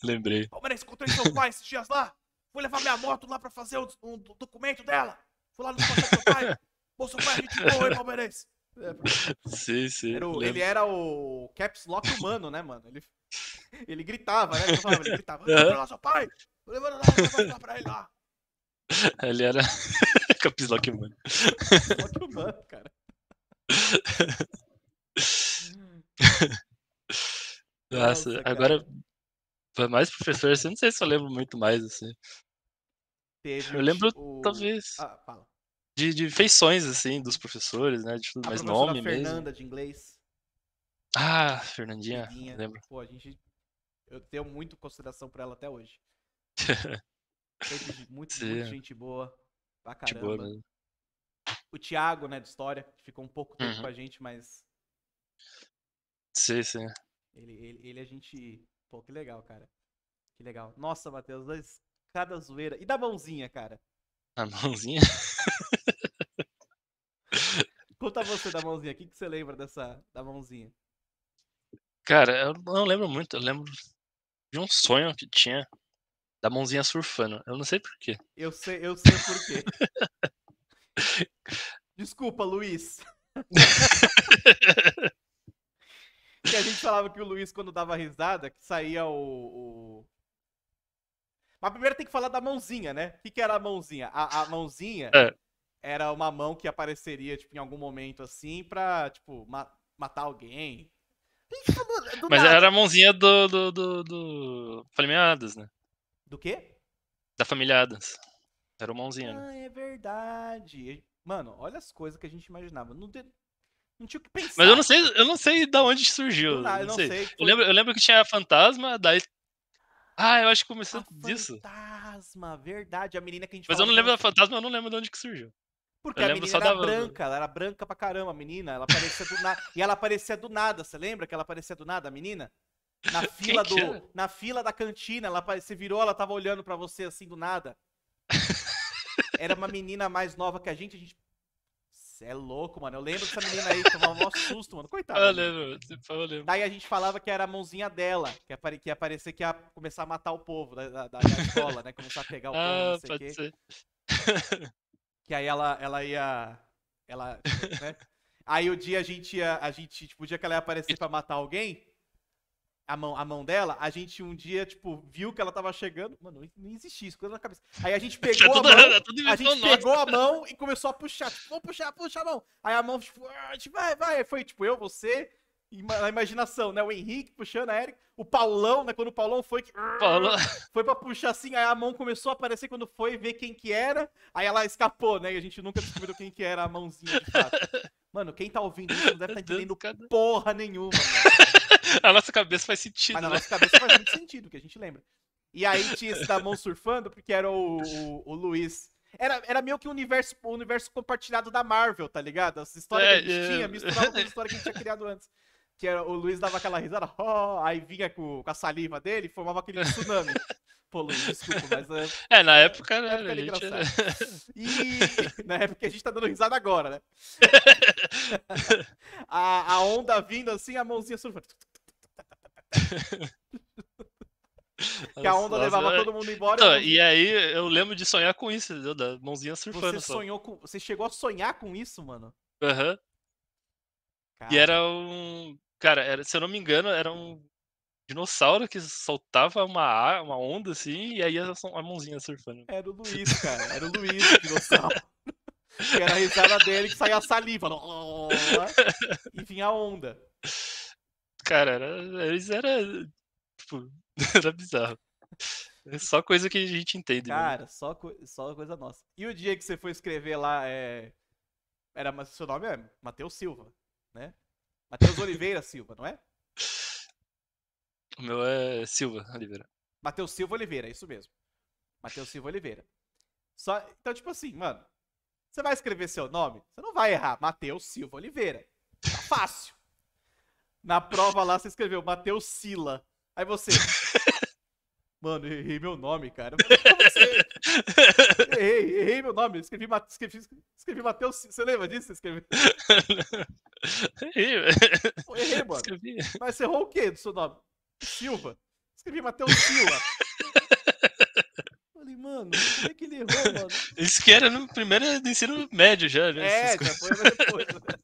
Lembrei. Palmeirense, encontrei seu pai esses dias lá. Fui levar minha moto lá pra fazer um, um documento dela. Fui lá no seu pai. Pô, seu pai é gente boa, hein, Palmeirense? É, sim, sim. Era o, ele era o caps lock humano, né, mano? Ele, ele gritava, né? Ele, gritava, levando lá seu pai! Levando lá, levando lá pra ele lá. Ele era caps lock humano. Caps lock humano, cara. Hum. Nossa, Nossa agora. Foi mais professor, eu assim, não sei se eu lembro muito mais, assim. Teve eu lembro, o... talvez. Ah, fala. De, de, feições, assim, dos professores, né? De tudo mais nome Fernanda, mesmo. Fernanda de inglês. Ah, Fernandinha. Fernandinha. Lembro. Pô, a gente. Eu tenho muito consideração por ela até hoje. muito, muito gente boa. Pra caramba. Boa O Thiago, né, de história, ficou um pouco tempo uhum. com a gente, mas. Sim, sim. Ele, ele, ele a é gente. Pô, que legal, cara. Que legal. Nossa, Matheus, dois, cada zoeira. E da mãozinha, cara? A mãozinha? Conta você da mãozinha. O que, que você lembra dessa da mãozinha? Cara, eu não lembro muito. Eu lembro de um sonho que tinha da mãozinha surfando. Eu não sei porquê. Eu sei, eu sei porquê. Desculpa, Luiz. Que a gente falava que o Luiz, quando dava risada, que saía o. o... Mas primeiro tem que falar da mãozinha, né? O que, que era a mãozinha? A, a mãozinha é. era uma mão que apareceria, tipo, em algum momento assim, pra, tipo, ma matar alguém. Do, do Mas nada. era a mãozinha do. do, do, do... Família né? Do quê? Da família Adams. Era o mãozinha. Né? Ah, né? é verdade. Mano, olha as coisas que a gente imaginava. No, de... Não tinha o que pensar. Mas eu não sei, eu não sei de onde surgiu. Não, eu não sei. sei. Eu, lembro, eu lembro que tinha a fantasma, daí. Ah, eu acho que começou a ah, disso. Fantasma, verdade. A menina que a gente Mas eu não lembro da fantasma, eu não lembro de onde que surgiu. Porque eu a menina era branca, ela era branca pra caramba, a menina. Ela aparecia do nada. E ela aparecia do nada, você lembra que ela aparecia do nada, a menina? Na fila Quem do. Na fila da cantina, ela se virou, ela tava olhando para você assim do nada. Era uma menina mais nova que a gente, a gente você é louco, mano. Eu lembro que essa menina aí tomava um susto, mano. Coitada. Eu né? lembro, tipo, eu lembro. Daí a gente falava que era a mãozinha dela, que ia, que ia aparecer que ia começar a matar o povo da, da, da escola, né? Começar a pegar o povo, ah, não sei o quê. Que aí ela, ela ia. Ela. Né? Aí o dia a gente ia. A gente, tipo, o dia que ela ia aparecer pra matar alguém, a mão, a mão dela, a gente um dia, tipo, viu que ela tava chegando. Mano, não existia isso, coisa na cabeça. Aí a gente pegou a mão, a gente pegou a mão e começou a puxar. Tipo, vamos puxar, puxa a mão. Aí a mão, tipo, ah, vai, vai. Foi, tipo, eu, você, na imaginação, né? O Henrique puxando a Eric. O Paulão, né? Quando o Paulão foi que... Ah", Paulão. Foi pra puxar assim, aí a mão começou a aparecer quando foi ver quem que era. Aí ela escapou, né? E a gente nunca descobriu quem que era a mãozinha, de fato. Mano, quem tá ouvindo isso não deve estar tá entendendo porra nenhuma. a nossa cabeça faz sentido. Mas né? a nossa cabeça faz muito sentido, porque a gente lembra. E aí tinha esse da mão surfando, porque era o, o, o Luiz. Era, era meio que o universo, universo compartilhado da Marvel, tá ligado? As histórias é, que a é, gente é... tinha misturavam com a história que a gente tinha criado antes. Que era, o Luiz dava aquela risada, oh! aí vinha com, com a saliva dele e formava aquele tsunami desculpa, mas. É, é na é, época, né? Na época era gente... E na época a gente tá dando risada agora, né? a, a onda vindo assim, a mãozinha surfando. que a onda Nossa, levava eu... É. todo mundo embora. Então, e aí eu lembro de sonhar com isso, entendeu? Da mãozinha surfando. Você sonhou com... Você chegou a sonhar com isso, mano? Aham. Uhum. E era um. Cara, era, se eu não me engano, era um dinossauro que soltava uma, uma onda assim, e aí a, a mãozinha surfando. Era o Luiz, cara. Era o Luiz, o dinossauro. que era a risada dele que saía a saliva. E vinha a onda. Cara, era, eles era. Tipo, era bizarro. É só coisa que a gente entende. Cara, só, co só coisa nossa. E o dia que você foi escrever lá, é... era seu nome é Matheus Silva, né? Matheus Oliveira Silva, não é? O meu é Silva Oliveira. Matheus Silva Oliveira, é isso mesmo. Matheus Silva Oliveira. Só, então, tipo assim, mano, você vai escrever seu nome, você não vai errar. Matheus Silva Oliveira. Tá fácil. Na prova lá você escreveu Matheus Sila. Aí você. Mano, errei meu nome, cara. Assim? errei, errei meu nome. Escrevi, escrevi, escrevi Matheus Sila. Você lembra disso? Você escreveu? Errei, velho. Errei, mano. Escrevi. Mas você errou o quê do seu nome? Silva. Escrevi Matheus Silva. Falei, mano, como é que ele errou, mano? Isso que era no primeiro ensino médio já, né? É, já coisas. foi depois, né?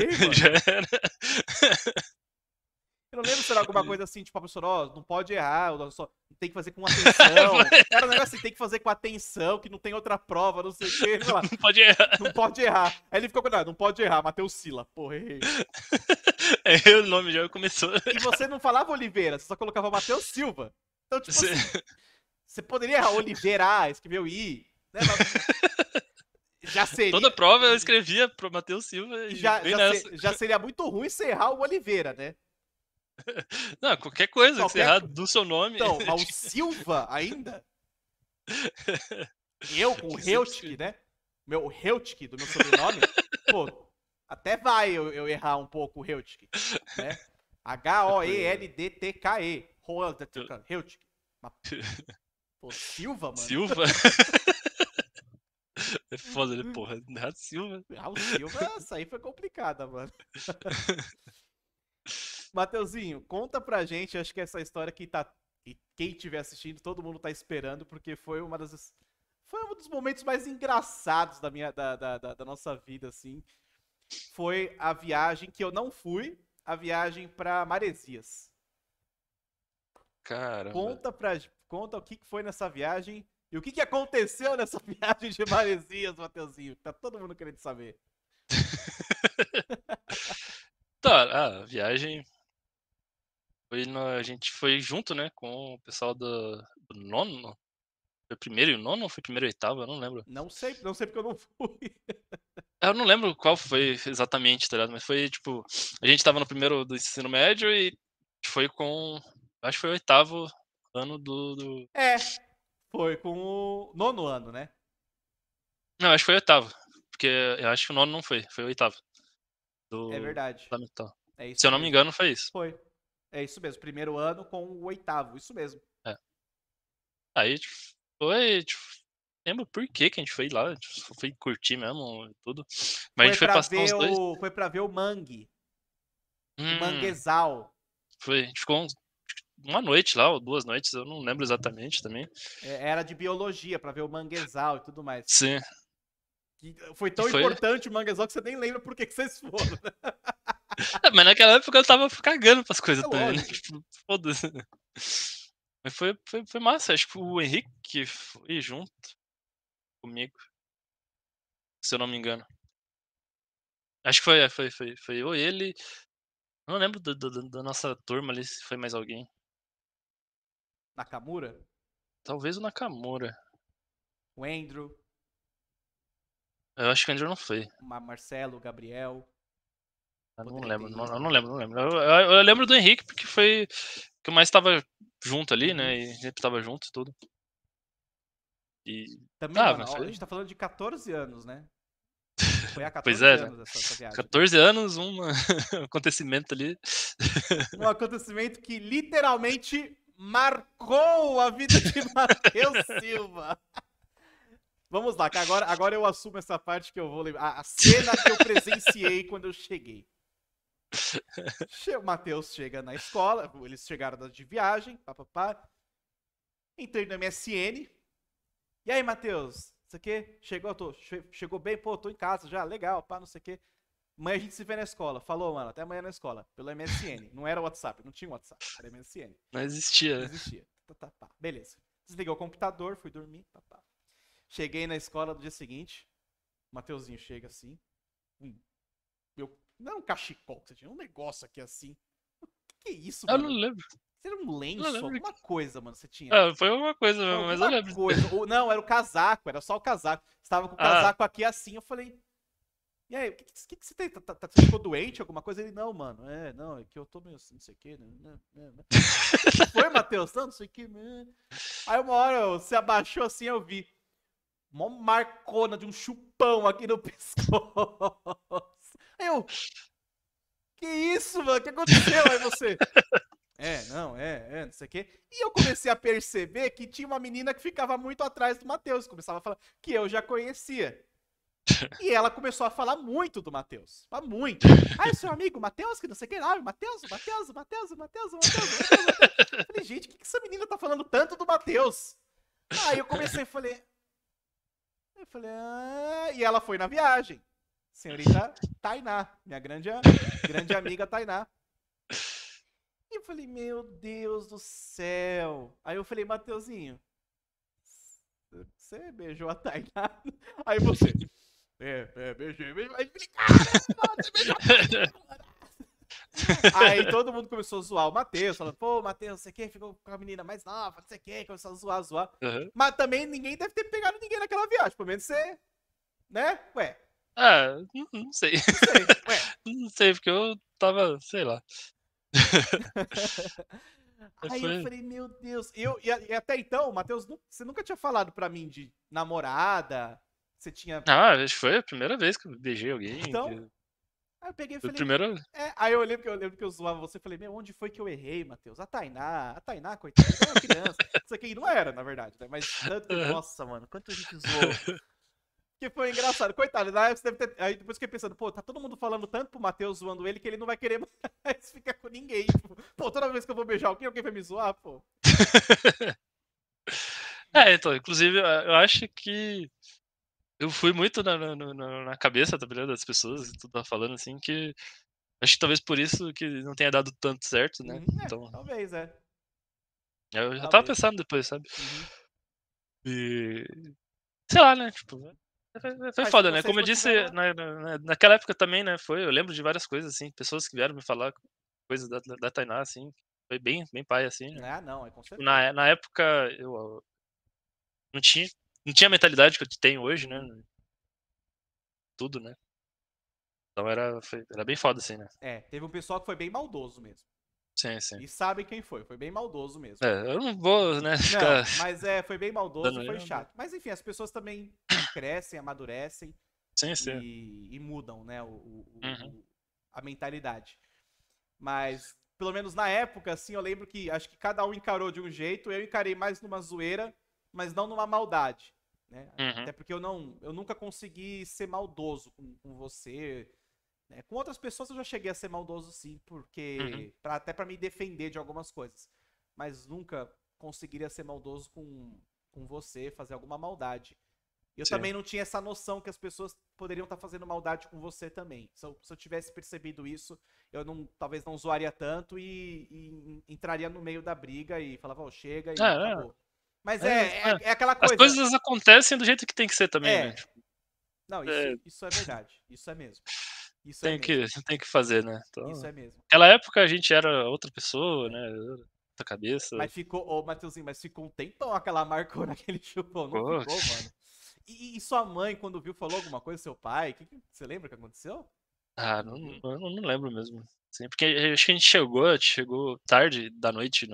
Errei, já era. Eu lembro se era alguma coisa assim, tipo, a professora, ó, oh, não pode errar, só tem que fazer com atenção. É, era um né? negócio assim, tem que fazer com atenção, que não tem outra prova, não sei o quê. não pode errar. Não pode errar. Aí ele ficou com não pode errar, Matheus Sila. Porra, errei. É, o nome já começou. E você não falava Oliveira, você só colocava Matheus Silva. Então, tipo você... Assim, você poderia errar Oliveira, ah, escreveu I, né? já seria. Toda prova eu escrevia pro Matheus Silva e já, já, ser, já, seria muito ruim você errar o Oliveira, né? Não, qualquer coisa qualquer... encerrado do seu nome. Então, ao Silva ainda? Eu com o Heutk, né? Meu Heutk do meu sobrenome? Pô, até vai eu, eu errar um pouco o Heutk, né? H-O-E-L-D-T-K-E. Heutk. Pô, Silva, mano. Silva? É foda, né, porra? Errado Silva. Ah, o Silva, essa aí foi complicada, mano. Mateuzinho, conta pra gente, acho que essa história que tá quem estiver assistindo, todo mundo tá esperando, porque foi uma das foi um dos momentos mais engraçados da minha da, da, da, da nossa vida assim. Foi a viagem que eu não fui, a viagem para Maresias. Cara. Conta pra conta o que que foi nessa viagem e o que que aconteceu nessa viagem de Maresias, Mateuzinho. Tá todo mundo querendo saber. tá, a ah, viagem foi na, a gente foi junto, né, com o pessoal do, do nono. Foi primeiro e o nono ou foi primeiro e oitavo? Eu não lembro. Não sei, não sei porque eu não fui. É, eu não lembro qual foi exatamente, tá ligado? Mas foi tipo. A gente tava no primeiro do ensino médio e foi com. Acho que foi o oitavo ano do. do... É. Foi com o nono ano, né? Não, acho que foi o oitavo. Porque eu acho que o nono não foi, foi o oitavo. Do... É verdade. É isso. Se eu não me engano, foi isso. Foi. É isso mesmo, primeiro ano com o oitavo, isso mesmo. É. Aí tipo, foi, tipo, lembro por que que a gente foi lá, tipo, foi curtir mesmo tudo. Mas foi a gente foi passar uns dois... o... Foi pra ver o mangue. Hum, o manguezal. Foi, a gente ficou uns uma noite lá, ou duas noites, eu não lembro exatamente também. É, era de biologia, para ver o manguezal e tudo mais. Sim. Que foi tão foi... importante o manguezal que você nem lembra por que, que vocês foram. Né? É, mas naquela época eu tava cagando pras coisas é também, né? Tipo, foda-se. Mas foi, foi, foi massa. Acho que o Henrique foi junto comigo. Se eu não me engano. Acho que foi, é, foi, foi, foi eu e ele. Eu não lembro da nossa turma ali se foi mais alguém. Nakamura? Talvez o Nakamura. O Andrew. Eu acho que o Andrew não foi. Marcelo, Gabriel. Eu não lembro, não, eu não lembro, não lembro. Eu, eu, eu, lembro do Henrique porque foi que mais estava junto ali, né? E sempre estava junto e tudo. E... Também, ah, mano, foi... a gente tá falando de 14 anos, né? Foi há 14 pois é, né? anos essa, essa viagem. 14 anos, um acontecimento ali. Um acontecimento que literalmente marcou a vida de Matheus Silva. Vamos lá, agora, agora eu assumo essa parte que eu vou lembrar. a cena que eu presenciei quando eu cheguei o Matheus chega na escola, eles chegaram de viagem, papapá. Entrei no MSN. E aí, Matheus? Isso aqui? Chegou, tô, chegou bem? Pô, tô em casa já, legal, pá, não sei o quê. Amanhã a gente se vê na escola. Falou, mano, até amanhã na escola. Pelo MSN. Não era WhatsApp, não tinha WhatsApp, era MSN. Não existia. Não né? existia. Tá, tá, tá. Beleza. Desliguei o computador, fui dormir, Papá. Cheguei na escola do dia seguinte. O Mateuzinho chega assim. Hum. Eu não era é um cachecol que você tinha, é um negócio aqui assim. O que, é isso, mano? Eu não lembro. Você era um lenço, alguma coisa, mano, você tinha. Ah, foi uma coisa mesmo, mas eu lembro. Coisa. Ou, não, era o casaco, era só o casaco. Você tava com o ah. casaco ah. aqui assim, eu falei. E aí, o que, que, que, você tem? Tá, tá, tá, você ficou doente, alguma coisa? Ele, não, mano, é, não, é que eu tô meio assim, não sei o quê, né? né, né, né. foi, Matheus? Não, não sei o quê, mano. Aí uma hora você abaixou assim, eu vi. Mó marcona de um chupão aqui no pescoço eu. Que isso, mano? O que aconteceu? Aí é você. É, não, é, é, não sei o quê. E eu comecei a perceber que tinha uma menina que ficava muito atrás do Matheus, começava a falar, que eu já conhecia. E ela começou a falar muito do Matheus. Mas muito. Ah, é seu amigo, Matheus, que não sei quem lá, Matheus, Matheus, Matheus, Matheus, Matheus, Matheus. Falei, gente, o que, que essa menina tá falando tanto do Matheus? Aí eu comecei e falei. Eu falei, ah... E ela foi na viagem senhorita Tainá, minha grande, grande amiga Tainá. E eu falei, meu Deus do céu. Aí eu falei, Mateuzinho, você beijou a Tainá? Aí você, é, é, beijei, beijei. Aí eu falei, cara, Aí todo mundo começou a zoar o Matheus, falando, pô, Matheus, você quer? Ficou com a menina mais nova, você quer? Começou a zoar, zoar. Uhum. Mas também ninguém deve ter pegado ninguém naquela viagem, pelo menos você. Né? Ué, ah, não sei. Não sei, não sei porque eu tava, sei lá. Aí foi... eu falei, meu Deus. Eu, e, e até então, Matheus, você nunca tinha falado pra mim de namorada? Você tinha. Ah, acho que foi a primeira vez que eu beijei alguém. Então. Que... Aí eu peguei e falei. Primeira... É, aí eu lembro, que eu lembro que eu zoava você e falei, meu, onde foi que eu errei, Matheus? A Tainá, a Tainá, coitada, era é uma criança. Isso aqui não era, na verdade, né? Mas tanto que, nossa, mano, quanto a gente zoou que foi engraçado. Coitado, ter... Aí depois fiquei pensando, pô, tá todo mundo falando tanto pro Matheus zoando ele que ele não vai querer mais ficar com ninguém. Tipo, pô, toda vez que eu vou beijar alguém, alguém vai me zoar, pô. é, então, inclusive, eu acho que eu fui muito na, na, na, cabeça, tá vendo, né, Das pessoas que tu tá falando, assim, que. Acho que talvez por isso que não tenha dado tanto certo, né? Uhum, é, então... Talvez, é. Eu já talvez. tava pensando depois, sabe? Uhum. E. Sei lá, né? Tipo, foi foda, né? Como eu disse, na, na, naquela época também, né? Foi, eu lembro de várias coisas, assim, pessoas que vieram me falar coisas da, da Tainá, assim, foi bem, bem pai, assim. Né? Ah, não, é com tipo, certeza. Na, na época, eu, ah, não tinha, não tinha a mentalidade que eu tenho hoje, né? Uhum. Tudo, né? Então era, foi, era bem foda, assim, né? É, teve um pessoal que foi bem maldoso mesmo. Sim, sim. E sabe quem foi. Foi bem maldoso mesmo. É, eu não vou, né? Ficar... Não, mas é, foi bem maldoso, foi né? chato. Mas enfim, as pessoas também crescem, amadurecem sim, sim. E, e, mudam, né? O, o, uhum. a mentalidade. Mas, pelo menos na época, assim, eu lembro que acho que cada um encarou de um jeito, eu encarei mais numa zoeira, mas não numa maldade. Né? Uhum. Até porque eu não, eu nunca consegui ser maldoso com, com você. Né? Com outras pessoas eu já cheguei a ser maldoso sim, porque uhum. Pra, até para me defender de algumas coisas, mas nunca conseguiria ser maldoso com, com você, fazer alguma maldade. Eu Sim. também não tinha essa noção que as pessoas poderiam estar tá fazendo maldade com você também. Se eu, se eu, tivesse percebido isso, eu não, talvez não zoaria tanto e, e entraria no meio da briga e falava, oh, chega e é, é. acabou. É. Mas é, é, é, é, é aquela coisa. As coisas acontecem do jeito que tem que ser também, né? Não, isso, isso é verdade. Isso é mesmo. Isso tem, é que, tem que fazer, né? Então, Isso é mesmo. Naquela época a gente era outra pessoa, né? Outra cabeça. Mas ficou, ô oh, Matheusinho, mas ficou um tempão aquela marcou naquele chupão, não ficou, mano? E, e, sua mãe, quando viu, falou alguma coisa, seu pai? Que, que, você lembra o que aconteceu? Ah, não, eu não lembro mesmo. Sim, porque eh, acho que a gente chegou, a gente chegou tarde da noite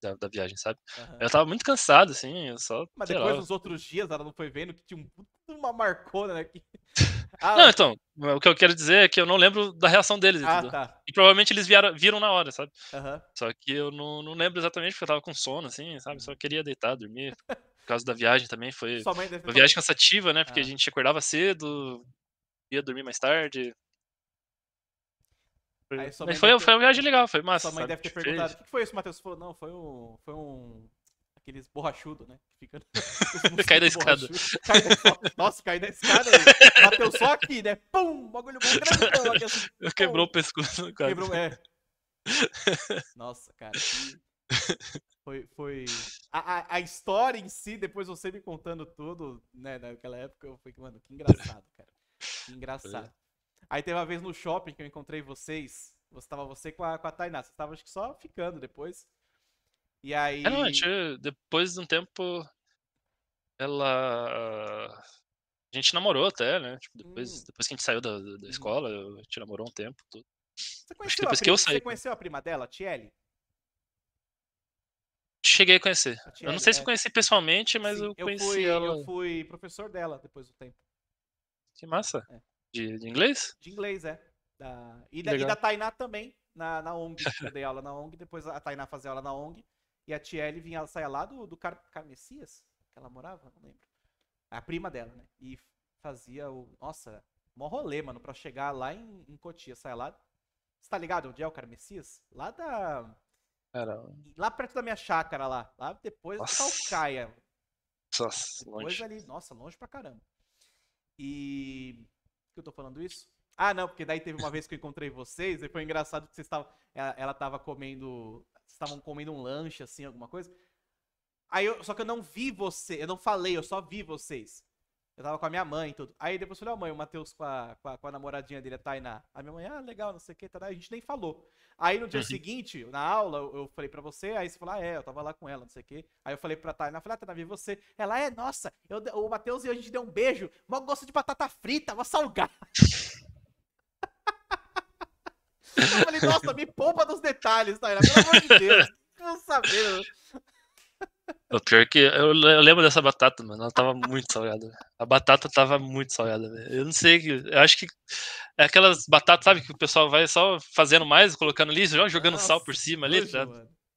da, da, viagem, sabe? Uhum. Eu tava muito cansado, assim, eu só. Mas depois, lá. nos outros dias, ela não foi vendo que tinha um, uma marcona aqui. Né, ah, não, então, eh, o que eu quero dizer é que eu não lembro da reação deles. Ah, tá. E provavelmente eles vieram, viram na hora, sabe? Uhum. Só que eu não, não lembro exatamente porque eu tava com sono, assim, sabe? Só uhum. queria deitar, dormir por causa da viagem também. Foi uma viagem cansativa, né? Porque ah. a gente acordava cedo, ia dormir mais tarde. Aí, foi, ter... foi uma viagem legal, foi massa. Sua mãe sabe? deve ter tipo, perguntado, o que foi isso, Matheus? falou, não, foi um... Foi um... Aqueles borrachudo, né? Fica... cai da escada. Cai Nossa, cai da escada. Bateu só aqui, né? Pum! Bagulho bom, Assim, Quebrou o pescoço. Cara. Quebrou, é. Nossa, cara. Que... Foi. foi... A, a, a, história em si, depois você me contando tudo, né, naquela época, eu fui, mano, que engraçado, cara. Que engraçado. É. Aí teve uma vez no shopping que eu encontrei vocês. Você tava você com a, com a Tainá. Você tava acho que só ficando depois. E aí. É, não, gente, depois de um tempo. Ela. A gente namorou até, né? Tipo, depois, hum. depois que a gente saiu da, da uhum. escola, a gente namorou um tempo. Tudo. Você conheceu, a, prima, eu saí... você conheceu a prima dela, a Tiele? cheguei a conhecer. eu não sei se é. conheci pessoalmente, mas Sim, eu conheci eu fui, ela. Eu fui professor dela depois do tempo. Que massa. É. De, de, inglês? De inglês, é. Da... E, da, e, da, Tainá também, na, na ONG. Eu dei aula na ONG, depois a Tainá fazia aula na ONG. E a Tiele vinha, ela saia lá do, do Car... Carmessias, que ela morava, não lembro. A prima dela, né? E fazia o. Nossa, mó rolê, mano, pra chegar lá em, em Cotia. Saia lá. Você tá ligado onde é o Carmessias? Lá da. Caramba. Lá perto da minha chácara lá. Lá depois nossa. do Calcaia. Nossa, depois longe. ali, nossa, longe pra caramba. E. que eu tô falando isso? Ah, não, porque daí teve uma vez que eu encontrei vocês, e foi engraçado que vocês estavam. Ela, é, ela tava comendo. Vocês estavam comendo um lanche, assim, alguma coisa. Aí eu, só que eu não vi você, eu não falei, eu só vi vocês. Eu tava com a minha mãe e tudo. Aí depois eu falei, ó, oh, mãe, o Matheus com a, com a, com, a, namoradinha dele, a Tainá. A minha mãe, ah, legal, não sei o que, tá, a gente nem falou. Aí no dia uhum. seguinte, na aula, eu falei pra você, aí você falou, ah, é, eu tava lá com ela, não sei o que. Aí eu falei pra Tainá, falei, ah, Tainá, vi você. Ela, é, nossa, eu, o Matheus e eu, a gente deu um beijo, mó gosto de batata frita, uma salgada. eu falei, nossa, me poupa dos detalhes, Tainá, pelo amor de Deus, não sabia. O pior que eu lembro dessa batata, mano. Ela tava muito salgada. A batata tava muito salgada, velho. Eu não sei. Eu acho que é aquelas batatas, sabe, que o pessoal vai só fazendo mais, colocando lixo, jogando Nossa, sal por cima ali. Tá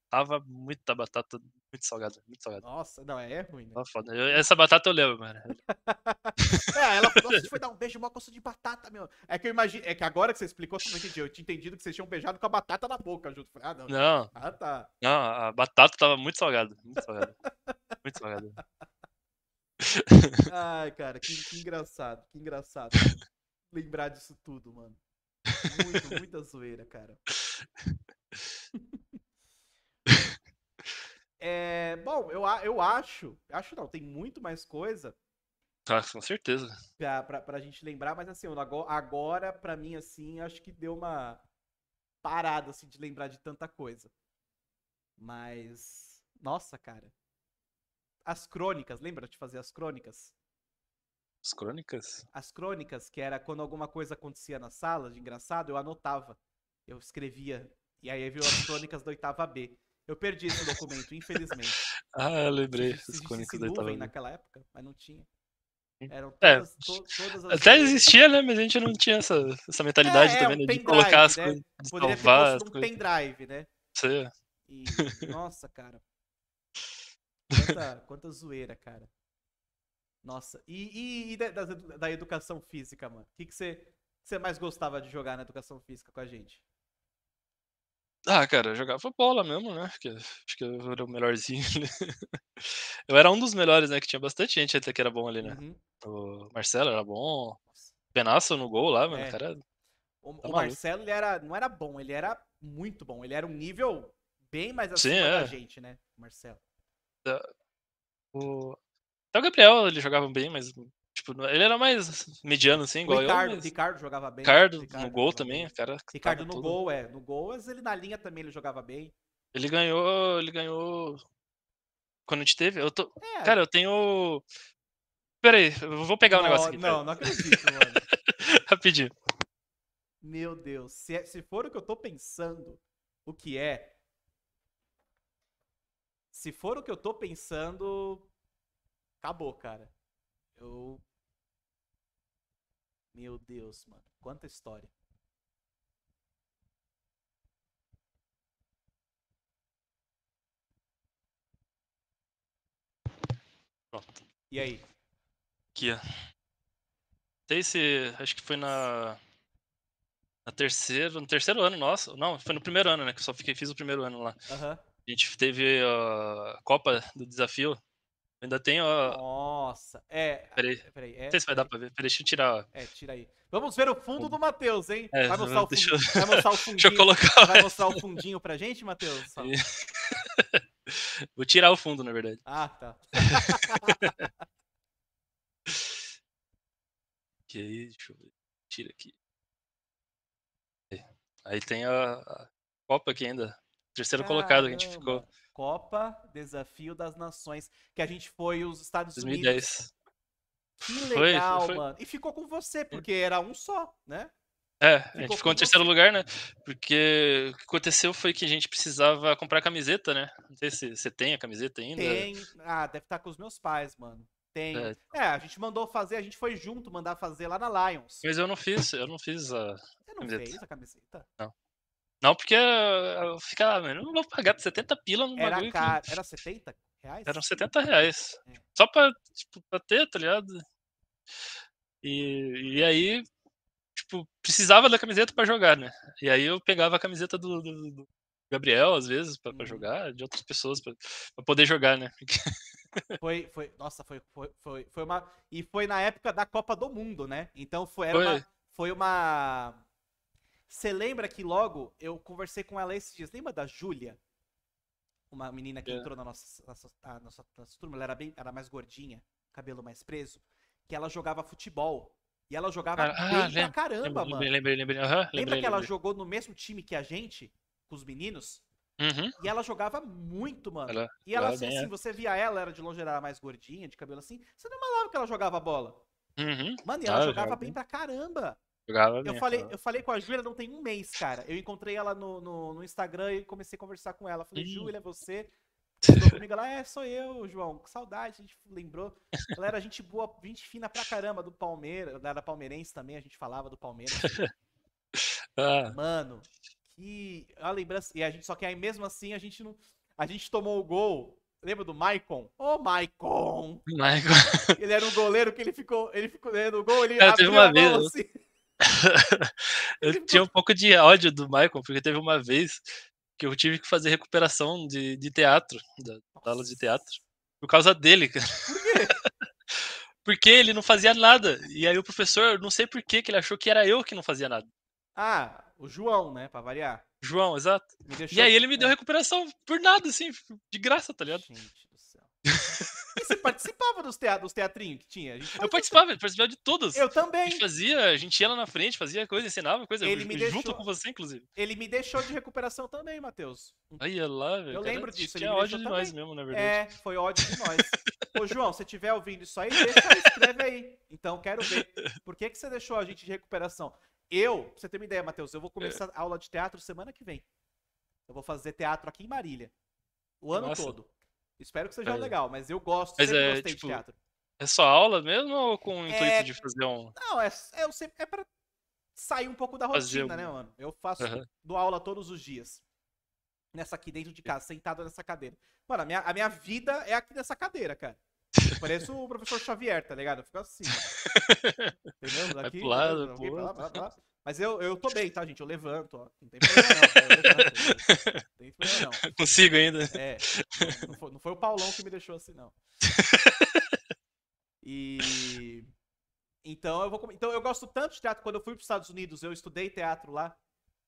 tava muita batata muito salgado, muito salgado. Nossa, não, é, ruim, né? Tá foda. Eu, essa batata eu lembro, mano. é, ela nossa, foi dar um beijo mó gosto de batata, meu. É que eu imagino. É que agora que você explicou, eu entendi. Eu tinha entendido que vocês tinham beijado com a batata na boca junto. Ah, não. Não. Ah, tá. Não, a batata tava muito salgada. Muito salgada. muito salgada. Ai, cara, que, que engraçado, que engraçado. Lembrar disso tudo, mano. Muito, muita zoeira, cara. É, bom, eu, eu acho, acho não, tem muito mais coisa. Ah, com certeza. Pra, pra, pra gente lembrar, mas assim, agora, pra mim, assim, acho que deu uma parada, assim, de lembrar de tanta coisa. Mas, nossa, cara. As crônicas, lembra de fazer as crônicas? As crônicas? As crônicas, que era quando alguma coisa acontecia na sala, de engraçado, eu anotava. Eu escrevia. E aí viu as crônicas da oitava B. Eu perdi esse documento, infelizmente. ah, eu lembrei. Se crônicas se tava... naquela época, mas não tinha. Hum. Eram é, todas, é, to, todas as... Até existia, né? Mas a gente não tinha essa, essa mentalidade é, é também, Um né, de colocar as né? coisas. De Poderia salvar, ter um pendrive, né? Sim. É. E, nossa, cara. Quanta, quanta zoeira, cara. Nossa. E, e, e da, da, educação física, mano? O que, que, você, que você mais gostava de jogar na educação física com a gente? Ah, cara, eu jogava bola mesmo, né, acho que acho que eu era o melhorzinho ali. Né. Eu era um dos melhores, né, que tinha bastante gente até que era bom ali, né. Uhum. O Marcelo era bom, Penaço no gol lá, mano, o É. cara O tá o Marcelo, ele era, não era bom, ele era muito bom. Ele era um nível bem mais Sim, acima da é. gente, né, Marcelo? o até o Gabriel ele jogava bem, mas Tipo, ele era mais mediano, assim, igual Ricardo, eu. Mas... Ricardo jogava bem. Ricardo, Ricardo no gol também, bem. cara. Ricardo no gol, é. No gol, mas ele na linha também ele jogava bem. Ele ganhou. Ele ganhou. Quando a gente teve. Eu tô... É. Cara, eu tenho. Peraí, eu vou pegar o um negócio aqui. Não, pera. não acredito, mano. Rapidinho. Meu Deus, se, é, se for o que eu tô pensando, o que é. Se for o que eu tô pensando. Acabou, cara. Eu meu Deus, mano. Quanta história. Pronto. E aí? Aqui, ó. Não sei se. Acho que foi na. Na terceiro, no terceiro ano nosso. Não, foi no primeiro ano, né? Que eu só fiquei, fiz o primeiro ano lá. Uhum. A gente teve a Copa do Desafio Ainda tem, ó. Nossa, é. Peraí. É, peraí é, não sei se vai dar pra ver. Peraí, deixa eu tirar, ó. É, tira aí. Vamos ver o fundo do Matheus, hein? É, vai, mostrar deixa o fundo, eu... vai mostrar o fundinho. Deixa eu colocar. Vai mostrar o fundinho pra gente, Matheus? Vou tirar o fundo, na verdade. Ah, tá. ok, deixa eu ver. Tira aqui. É, aí tem a, a Copa aqui ainda. Terceiro Caramba. colocado a gente ficou. Copa Desafio das Nações, que a gente foi os Estados 2010. Unidos. Que legal, foi, foi. mano. E ficou com você, porque era um só, né? É, ficou a gente ficou em terceiro você. lugar, né? Porque o que aconteceu foi que a gente precisava comprar camiseta, né? Não sei se você tem a camiseta ainda. Tem. Ah, deve estar tá com os meus pais, mano. Tem. É. é. a gente mandou fazer, a gente foi junto mandar fazer lá na Lions. Mas eu não fiz, eu não fiz a. Você não camiseta. fez a camiseta? Não. Não, porque ficava, ah, não vou pagar 70 pila no Era bagulho. Car... Que... Era 70 reais? Eram 70 reais. É. Só pra, tipo, pra ter, tá ligado? E, e aí, tipo, precisava da camiseta para jogar, né? E aí eu pegava a camiseta do, do, do Gabriel, às vezes, para uhum. jogar, de outras pessoas, para poder jogar, né? Foi, foi, nossa, foi, foi, foi, foi uma. E foi na época da Copa do Mundo, né? Então foi, foi. Uma, foi uma você lembra que logo eu conversei com ela esses dias? Lembra da Júlia? Uma menina que é. entrou na nossa, na, ah, nossa, na nossa turma, ela era, bem, era mais gordinha, cabelo mais preso, que ela jogava futebol. E ela jogava ah, bem ah, pra lembra, caramba, lembra, mano. Lembrei, lembrei, uhum, lembra lembrei, que ela jogou no mesmo time que a gente, com os meninos? Uhum. E ela jogava muito, mano. Ela, e ela, ela assim, assim, é. você via ela, era de longe, era mais gordinha, de cabelo assim. Você não malava que ela jogava bola. Uhum. Mano, e ah, ela ah, jogava bem pra caramba. Jogava eu, falei, eu falei com a Júlia não tem um mês, cara. Eu encontrei ela no, no, no Instagram e comecei a conversar com ela. Falei, Júlia, é você? comigo, ela, é, sou eu, João. Que saudade, a gente lembrou. Ela era gente boa, gente fina pra caramba, do Palmeiras, né, da palmeirense também, a gente falava do Palmeiras. ah. Mano, que. A lembrança. E a gente, só que aí mesmo assim a gente não. A gente tomou o gol. Lembra do Maicon? Ô, oh, Maicon! Maicon! Ele era um goleiro que ele ficou. Ele ficou dentro do gol, ele. Cara, abriu uma vez. Né? Assim. eu tinha um pouco de ódio do Michael, porque teve uma vez que eu tive que fazer recuperação de, de teatro, da, da aula de teatro, por causa dele, cara. Por quê? porque ele não fazia nada. E aí o professor, não sei por que, que ele achou que era eu que não fazia nada. Ah, o João, né, pra variar. João, exato. E aí ele me deu é. recuperação por nada, assim, de graça, tá ligado? Gente do céu. E você participava dos, teatro, dos teatrinhos que tinha? eu participava, eu participava de todos. Eu também. A gente fazia, a gente ia lá na frente, fazia coisa, ensinava coisa, ele me junto deixou, com você, inclusive. Ele me deixou de recuperação também, Matheus. Aí, lá, velho. Eu cara, lembro disso. Ele Tinha ódio de nós mesmo, na verdade. É, foi ódio de nós. Ô, João, se tiver ouvindo isso aí, deixa aí, escreve aí. Então, quero ver. Por que, que você deixou a gente de recuperação? Eu, pra você ter uma ideia, Matheus, eu vou começar é. aula de teatro semana que vem. Eu vou fazer teatro aqui em Marília. O ano Nossa. todo. Espero que seja é. legal, mas eu gosto, mas sempre é, gostei tipo, de teatro. É só aula mesmo ou com o intuito é... de fazer um. Não, é, é, eu sempre, é pra sair um pouco da rotina, né, mano? Eu faço uhum. dou aula todos os dias. Nessa aqui dentro de é. casa, sentado nessa cadeira. Mano, a minha, a minha vida é aqui nessa cadeira, cara. Eu pareço o professor Xavier, tá ligado? Eu fico assim. Entendeu? Daqui, pro lado, aqui, lá, lá, tá. lá. Mas eu, eu tô bem, tá, gente? Eu levanto, ó. Não tem problema, não. Eu levanto, não tem problema, não. Consigo ainda. É. Não foi, não foi o Paulão que me deixou assim, não. E. Então eu vou. Então eu gosto tanto de teatro. Quando eu fui para os Estados Unidos, eu estudei teatro lá.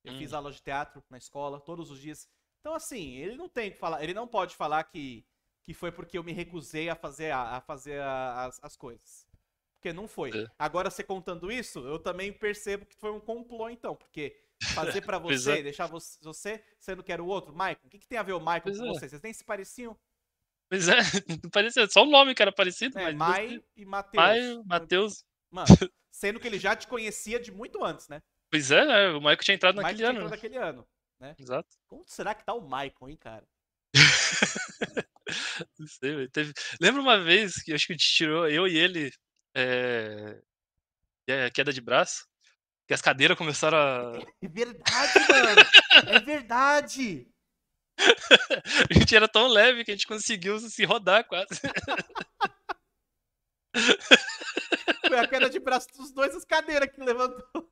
Eu hum. fiz aula de teatro na escola todos os dias. Então, assim, ele não tem que falar. Ele não pode falar que, que foi porque eu me recusei a fazer, a, a fazer a, as, as coisas. Porque não foi. É. Agora, você contando isso, eu também percebo que foi um complô, então, porque fazer para você, é. deixar você, sendo que era o outro, Michael, o que, que tem a ver o Michael pois com é. você? Vocês nem se pareciam? Pois é, parecia, só o nome que era parecido, é, mas. Mai e Matheus. Mai, Matheus. Mano, sendo que ele já te conhecia de muito antes, né? Pois é, né? O Michael tinha entrado o naquele ano. Entrado né? naquele ano, né? Exato. Como será que tá o Michael, hein, cara? não sei, velho. Teve... Lembra uma vez que acho que a gente tirou, eu e ele, é, queda de braço. que as cadeiras começaram a. É verdade, mano! é verdade! a gente era tão leve que a gente conseguiu se rodar quase. Foi a queda de braço dos dois, as cadeiras que levantou.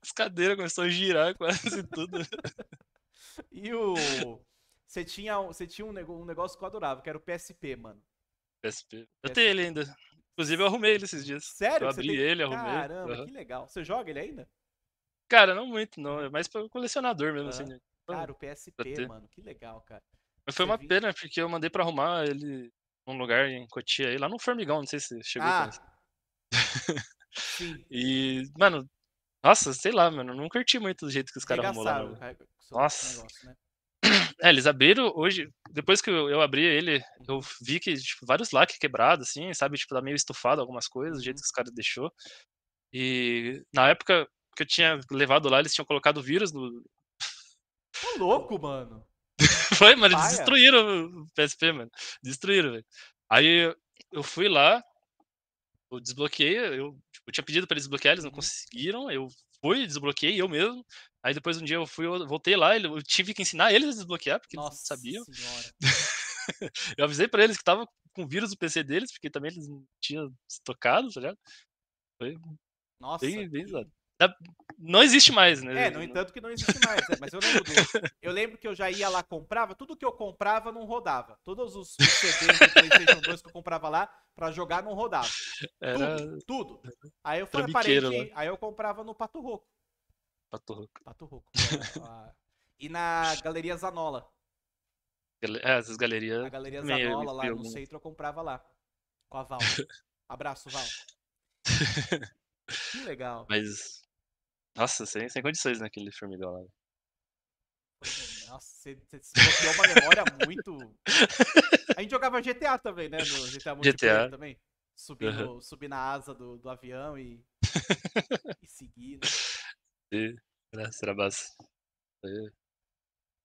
As cadeiras começaram a girar quase tudo. E o. Você tinha, você tinha um, negócio que eu adorava, que era o PSP, mano. PSP. Eu tenho ele ainda. Inclusive, eu arrumei ele esses dias. Sério? Eu abri tem... ele, arrumei. Caramba, uhum. que legal. Você joga ele ainda? Cara, não muito, não. É mais para colecionador mesmo, assim. Né? Então, cara, o PSP, mano. Que legal, cara. Mas foi Você uma viu? pena, porque eu mandei para arrumar ele num lugar em Cotia, aí, lá no Formigão. Não sei se chegou ah. Sim. E, mano, nossa, sei lá, mano. Não curti muito do jeito que os caras arrumaram. Nossa. Negócio, né? É, eles abriram hoje, depois que eu, abri ele, eu vi que tipo, vários que quebrados, assim, sabe? Tipo, tá meio estufado algumas coisas, do jeito que os caras deixou. E na época que eu tinha levado lá, eles tinham colocado vírus no. Tá louco, mano. Foi, mano, eles destruíram o PSP, mano. Destruíram, velho. Aí eu fui lá, eu desbloqueei, eu, tipo, eu tinha pedido para eles desbloquear, eles não uhum. conseguiram, eu fui, desbloqueei eu mesmo. Aí depois um dia eu fui, eu voltei lá, eu tive que ensinar eles a desbloquear, porque Nossa eles sabiam. eu avisei para eles que tava com o vírus do PC deles, porque também eles não tinham tocado, tá ligado? Foi Nossa. Bem, bem tá, não existe mais, né? É, no entanto que não existe mais, né? mas eu lembro do... Eu lembro que eu já ia lá, comprava, tudo que eu comprava não rodava. Todos os, CDs do Playstation 2 que eu comprava lá pra jogar não rodava. Era... Tudo, tudo. Aí eu falei, aparecer. Né? aí eu comprava no Pato Roco. Pato Rouco. Pato Rouco. É. Ah. e na Galeria Zanola. É, essas galerias. Na Galeria Zanola lá no centro eu comprava lá. Com a Val. Abraço, Val. que legal. Mas. Nossa, sem, sem condições naquele formigão lá. Né? Nossa, você desbloqueou uma memória muito. A gente jogava GTA também, né? No GTA Multiplayer GTA. também. Subir, uhum. subir na asa do, do avião e, e seguir. Né? será base.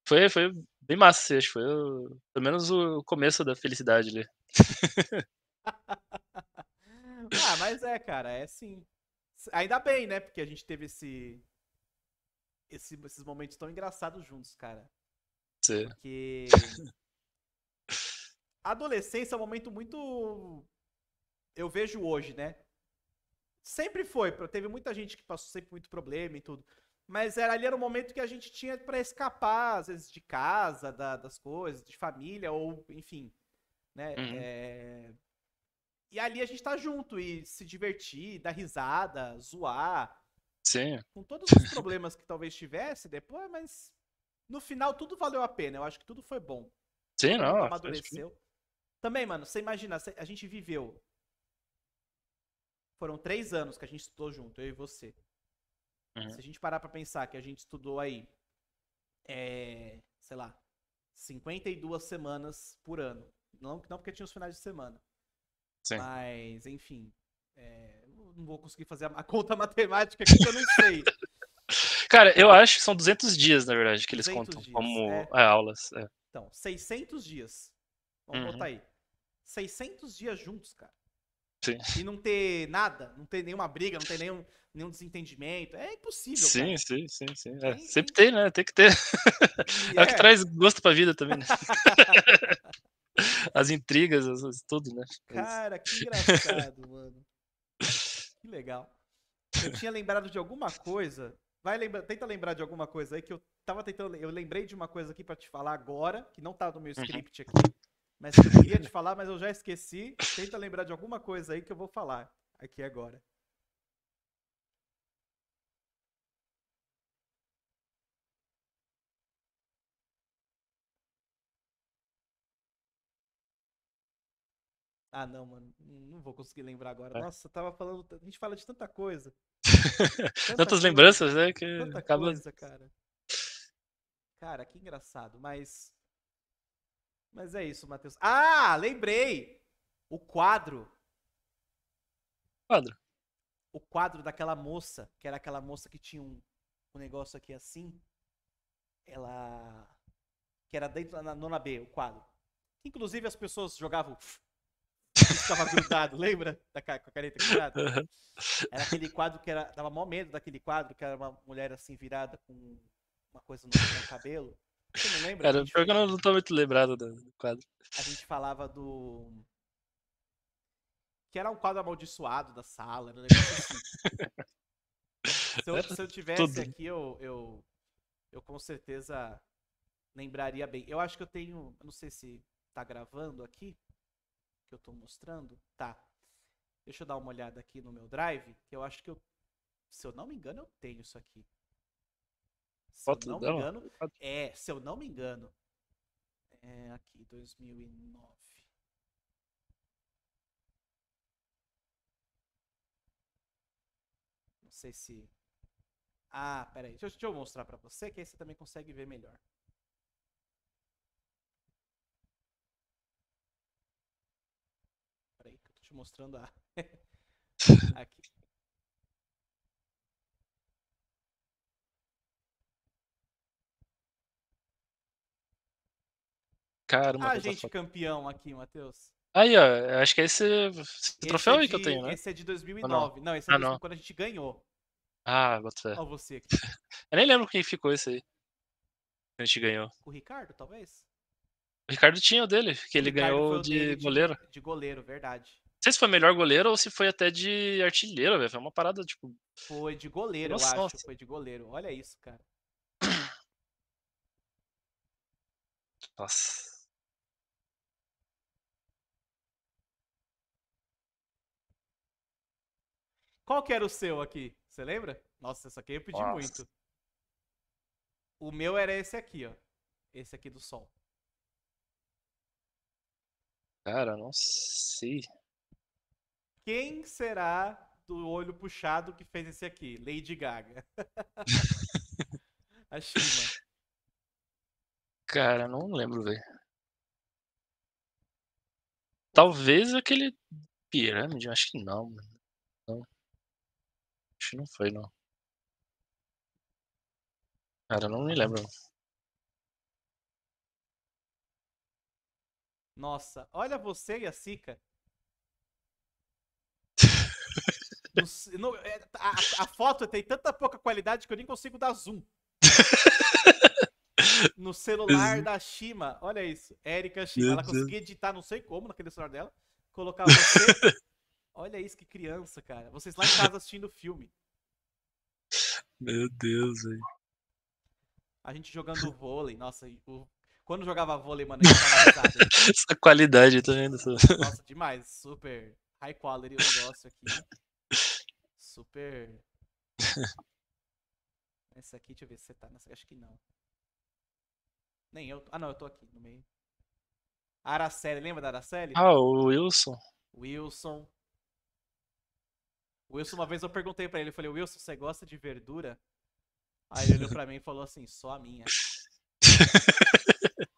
Foi, foi bem massa, assim, acho. Foi o, pelo menos o começo da felicidade ali. ah, mas é, cara, é sim. Ainda bem, né? Porque a gente teve esse, esse esses momentos tão engraçados juntos, cara. Sim. Porque. A adolescência é um momento muito. Eu vejo hoje, né? Sempre foi, teve muita gente que passou sempre muito problema e tudo. Mas era ali era o momento que a gente tinha para escapar, às vezes, de casa, da, das coisas, de família, ou enfim. Né? Uhum. É... E ali a gente tá junto e se divertir, dar risada, zoar. Sim. Com todos os problemas que talvez tivesse depois, mas no final tudo valeu a pena. Eu acho que tudo foi bom. Sim, não. Amadureceu. Que... Também, mano, você imagina, a gente viveu foram três anos que a gente estudou junto, eu e você. Uhum. Se a gente parar pra pensar que a gente estudou aí, é, sei lá, 52 semanas por ano. Não, não porque tinha os finais de semana. Sim. Mas, enfim. É, não vou conseguir fazer a conta matemática aqui que eu não sei. Cara, eu acho que são 200 dias, na verdade, que eles contam dias, como é. É, aulas. É. Então, 600 dias. Vamos uhum. botar aí. 600 dias juntos, cara. Sim. E não ter nada, não ter nenhuma briga, não ter nenhum, nenhum desentendimento. É impossível. Sim, cara. sim, sim, sim. É, sempre tem, né? Tem que ter. é, é o que é. traz gosto pra vida também, né? as intrigas, as, as, tudo, né? É cara, que engraçado, mano. Que legal. Eu tinha lembrado de alguma coisa. Vai lembra, tenta lembrar de alguma coisa aí que eu tava tentando. Eu lembrei de uma coisa aqui para te falar agora, que não tá no meu uhum. script aqui. Mas eu queria te falar, mas eu já esqueci. Tenta lembrar de alguma coisa aí que eu vou falar aqui agora. Ah, não, mano, não vou conseguir lembrar agora. É. Nossa, tava falando. A gente fala de tanta coisa. Tanta Tantas coisa, lembranças, né? Que tanta acaba... coisa, cara. Cara, que engraçado. Mas mas é isso, Matheus. Ah, lembrei! O quadro. Quadro. O quadro daquela moça, que era aquela moça que tinha um, um negócio aqui assim. Ela. Que era dentro da nona B, o quadro. Inclusive as pessoas jogavam. Ficava grudado, lembra? Da, com a careta grudada. Uhum. Era aquele quadro que era. Dava mó medo daquele quadro, que era uma mulher assim virada com uma coisa no, no cabelo. Você não lembra? Cara, eu não tô muito lembrado do quadro. A gente falava do. Que era um quadro amaldiçoado da sala, era um negócio assim. se, eu, se eu tivesse Tudo. aqui, eu, eu, eu com certeza lembraria bem. Eu acho que eu tenho. Eu não sei se tá gravando aqui. Que eu tô mostrando. Tá. Deixa eu dar uma olhada aqui no meu drive. Que eu acho que eu. Se eu não me engano, eu tenho isso aqui. Se eu não me engano, é, se eu não me engano, é aqui, 2009. Não sei se... Ah, peraí, deixa, deixa eu mostrar para você, que aí você também consegue ver melhor. Peraí, que eu tô te mostrando a... aqui. Caramba. gente, campeão aqui, Matheus. Aí, ó, acho que é esse, esse troféu aí que eu tenho, né? Esse é de 2009. não. não. esse é ah, não. quando a gente ganhou. Ah, bota Ó, você aqui. eu nem lembro quem ficou esse aí. A gente ganhou. O Ricardo, talvez? O Ricardo tinha o dele, que o ele Ricardo ganhou de goleiro. De, de goleiro, verdade. Não sei se foi melhor goleiro ou se foi até de artilheiro, velho. Foi uma parada, tipo. Foi de goleiro, nossa, eu acho. Nossa. Assim. Foi de goleiro. Olha isso, cara. Nossa. Qual que era o seu aqui? Você lembra? Nossa, essa aqui eu pedi Nossa. muito. O meu era esse aqui, ó. Esse aqui do sol. Cara, não sei. Quem será do olho puxado que fez esse aqui? Lady Gaga. A China. Cara, não lembro, velho. Talvez aquele pirâmide, acho que não, Não. Acho que não foi, não. Cara, eu não me lembro. Nossa, olha você e a Sica. No, no, a, a, foto tem tanta pouca qualidade que eu nem consigo dar zoom. no celular da Shima, olha isso. Érica Shima, ela conseguia editar, não sei como, naquele celular dela. Colocar você Olha isso, que criança, cara. Vocês lá em casa assistindo o filme. Meu Deus, velho. A gente jogando vôlei, nossa, o... quando jogava vôlei, mano, a gente tava Essa qualidade também. vendo Nossa, demais, super high quality o negócio aqui. Super. Essa aqui, deixa eu ver se você tá nessa. Acho que não. Nem eu. Ah, não, eu tô aqui no meio. Araceli, lembra da Araceli? Ah, o Wilson. Wilson. O Wilson, uma vez eu perguntei para ele, eu falei, Wilson, você gosta de verdura? Aí ele olhou pra mim e falou assim, só a minha.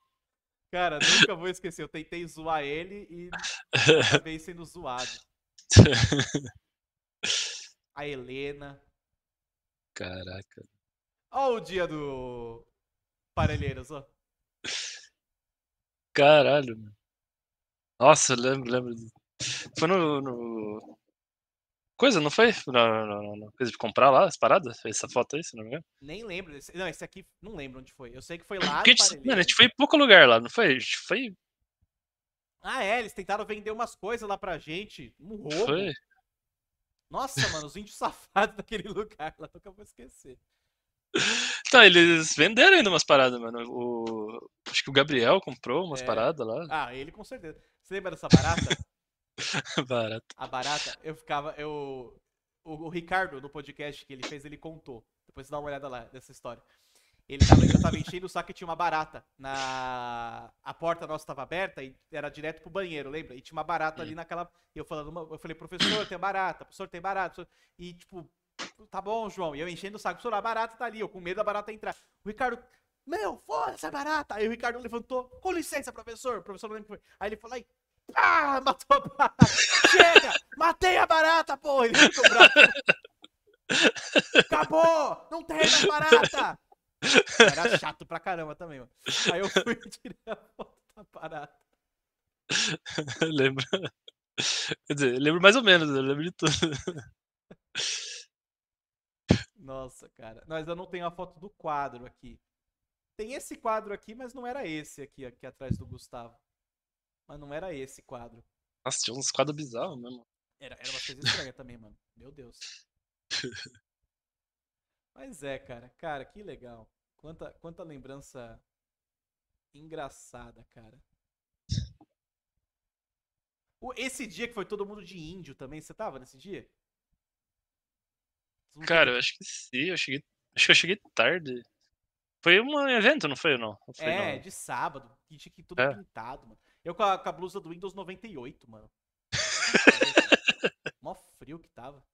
Cara, nunca vou esquecer. Eu tentei zoar ele e acabei sendo zoado. A Helena. Caraca. Olha o dia do Parelheiros, ó. Caralho, mano. Nossa, lembro, lembro. Foi no, no coisa, não foi? Na, na, na, coisa de comprar lá, as paradas? Essa foto aí, se não me engano. Nem lembro. não, esse aqui, não lembro onde foi. Eu sei que foi lá. Porque a gente, mano, a gente foi em pouco lugar lá, não foi? A gente foi. Ah, é, eles tentaram vender umas coisas lá pra gente. Um roubo. Foi. Nossa, mano, os índios safados daquele lugar lá, nunca vou esquecer. tá eles venderam ainda umas paradas, mano. O... Acho que o Gabriel comprou umas é. paradas lá. Ah, ele com certeza. Você lembra dessa barata? barata. A barata, eu ficava. Eu, o, o, Ricardo, no podcast que ele fez, ele contou. Depois dá uma olhada lá dessa história. Ele tava, eu tava enchendo o saco e tinha uma barata. Na... A porta nossa estava aberta e era direto pro banheiro, lembra? E tinha uma barata ali naquela. Eu falando, eu falei, professor, tem barata, professor, tem barata. E tipo, tá bom, João. E eu enchendo o saco, professor, a barata tá ali, eu com medo da barata entrar. O Ricardo, meu, foda-se essa barata! Aí o Ricardo levantou, com licença, professor, o professor não lembra que foi. Aí ele falou, ai, ah, matou a barata! Chega! Matei a barata, porra! Ele Acabou! Não tem mais barata! Era chato pra caramba também, mano. Aí eu fui e tirei a foto da barata. Lembra? lembro. Quer dizer, lembro mais ou menos, eu lembro de tudo. Nossa, cara. Mas eu não tenho a foto do quadro aqui. Tem esse quadro aqui, mas não era esse aqui, aqui atrás do Gustavo. Mas não era esse quadro. Nossa, tinha uns quadros bizarros mesmo. Era, era uma coisa estranha também, mano. Meu Deus. Mas é, cara. Cara, que legal. Quanta, quanta lembrança engraçada, cara. Esse dia que foi todo mundo de índio também, você tava nesse dia? Cara, eu acho que sim, eu cheguei. Acho que eu cheguei tarde. Foi um evento, não foi, não? é, não. de sábado. E tinha que tudo é. pintado, mano. Eu com a, com a blusa do Windows 98, mano. Mó frio que tava.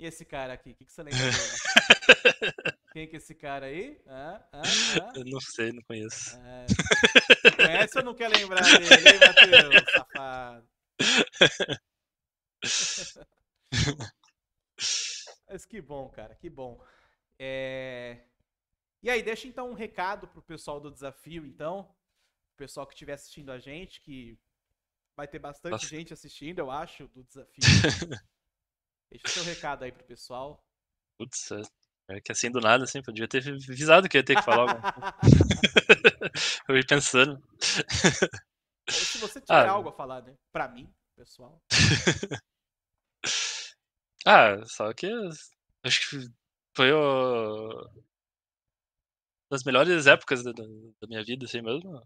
E esse cara aqui? O que, que você lembra dele? Quem é que é esse cara aí? Ah, ah, ah. Eu não sei, não conheço. É... Conhece ou não quer lembrar dele, Matheus? Safado. Mas que bom, cara, que bom. É... E aí, deixa então um recado pro pessoal do desafio, então o pessoal que estiver assistindo a gente, que vai ter bastante Nossa. gente assistindo, eu acho, do desafio. Deixa o seu recado aí pro pessoal. Putz, é, é que assim do nada, assim, podia ter avisado que ia ter que falar eu ia pensando. Aí, se você tiver ah, algo a falar, né? Pra mim, pessoal. ah, só que. Acho que foi o. Das melhores épocas da, da minha vida, assim mesmo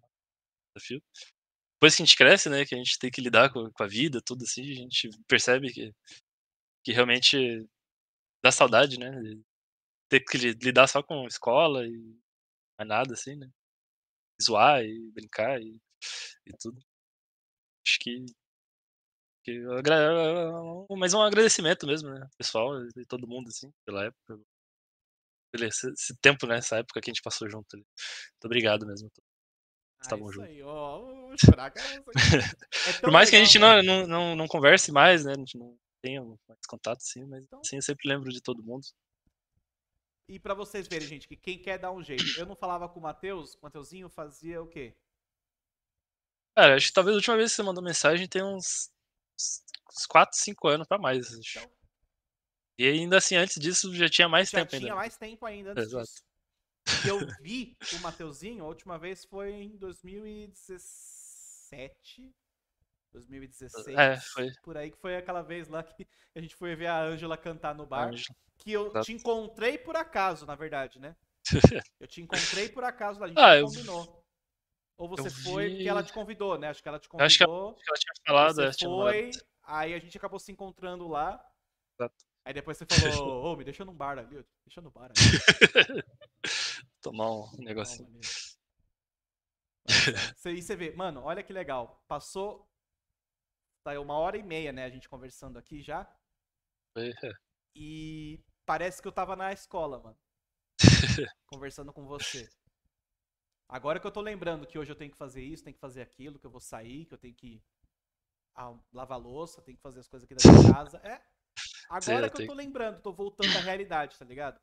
desafio. Depois que a gente cresce, né, que a gente tem que lidar com, com a vida, tudo assim, a gente percebe que, que realmente dá saudade, né? Ter que lidar só com escola e mais nada, assim, né? Zoar e brincar e, e tudo. Acho que mas um agradecimento mesmo, né? Pessoal e todo mundo, assim, pela época. Esse, esse tempo, né? Essa época que a gente passou junto Muito obrigado mesmo. Ah, estavam ah, juntos. Aí, ó, fraca, é Por mais legal, que a gente né? não, não, não, converse mais, né? A gente não tenha mais contato, sim, mas então... sim, eu sempre lembro de todo mundo. E para vocês verem, gente, que quem quer dar um jeito. Eu não falava com o Matheus, o Matheusinho fazia o quê? Cara, acho que talvez a última vez que você mandou mensagem tem uns, uns 4, 5 anos para mais, acho. Então... E ainda assim, antes disso já tinha mais já tempo ainda. Já Tinha mais tempo ainda. Exato. Disso que eu vi o Mateuzinho, a última vez foi em 2017. 2016. É, foi. Por aí que foi aquela vez lá que a gente foi ver a Ângela cantar no bar. Angela. Que eu Exato. te encontrei por acaso, na verdade, né? eu te encontrei por acaso, a gente ah, combinou. Eu... Ou você foi vi... porque ela te convidou, né? Acho que ela te convidou. Acho que, ela, acho que ela tinha falado. Você tinha foi, falado. aí a gente acabou se encontrando lá. Exato. Aí depois você falou, ô, oh, me deixa num bar ali, deixa no bar ali tomar um negocinho. Isso aí você vê, mano, olha que legal. Passou tá, uma hora e meia, né? A gente conversando aqui já. É. E parece que eu tava na escola, mano. conversando com você. Agora que eu tô lembrando que hoje eu tenho que fazer isso, tenho que fazer aquilo, que eu vou sair, que eu tenho que lavar louça, tenho que fazer as coisas aqui da minha casa. É. Agora eu que eu tô lembrando, tô voltando à realidade, tá ligado?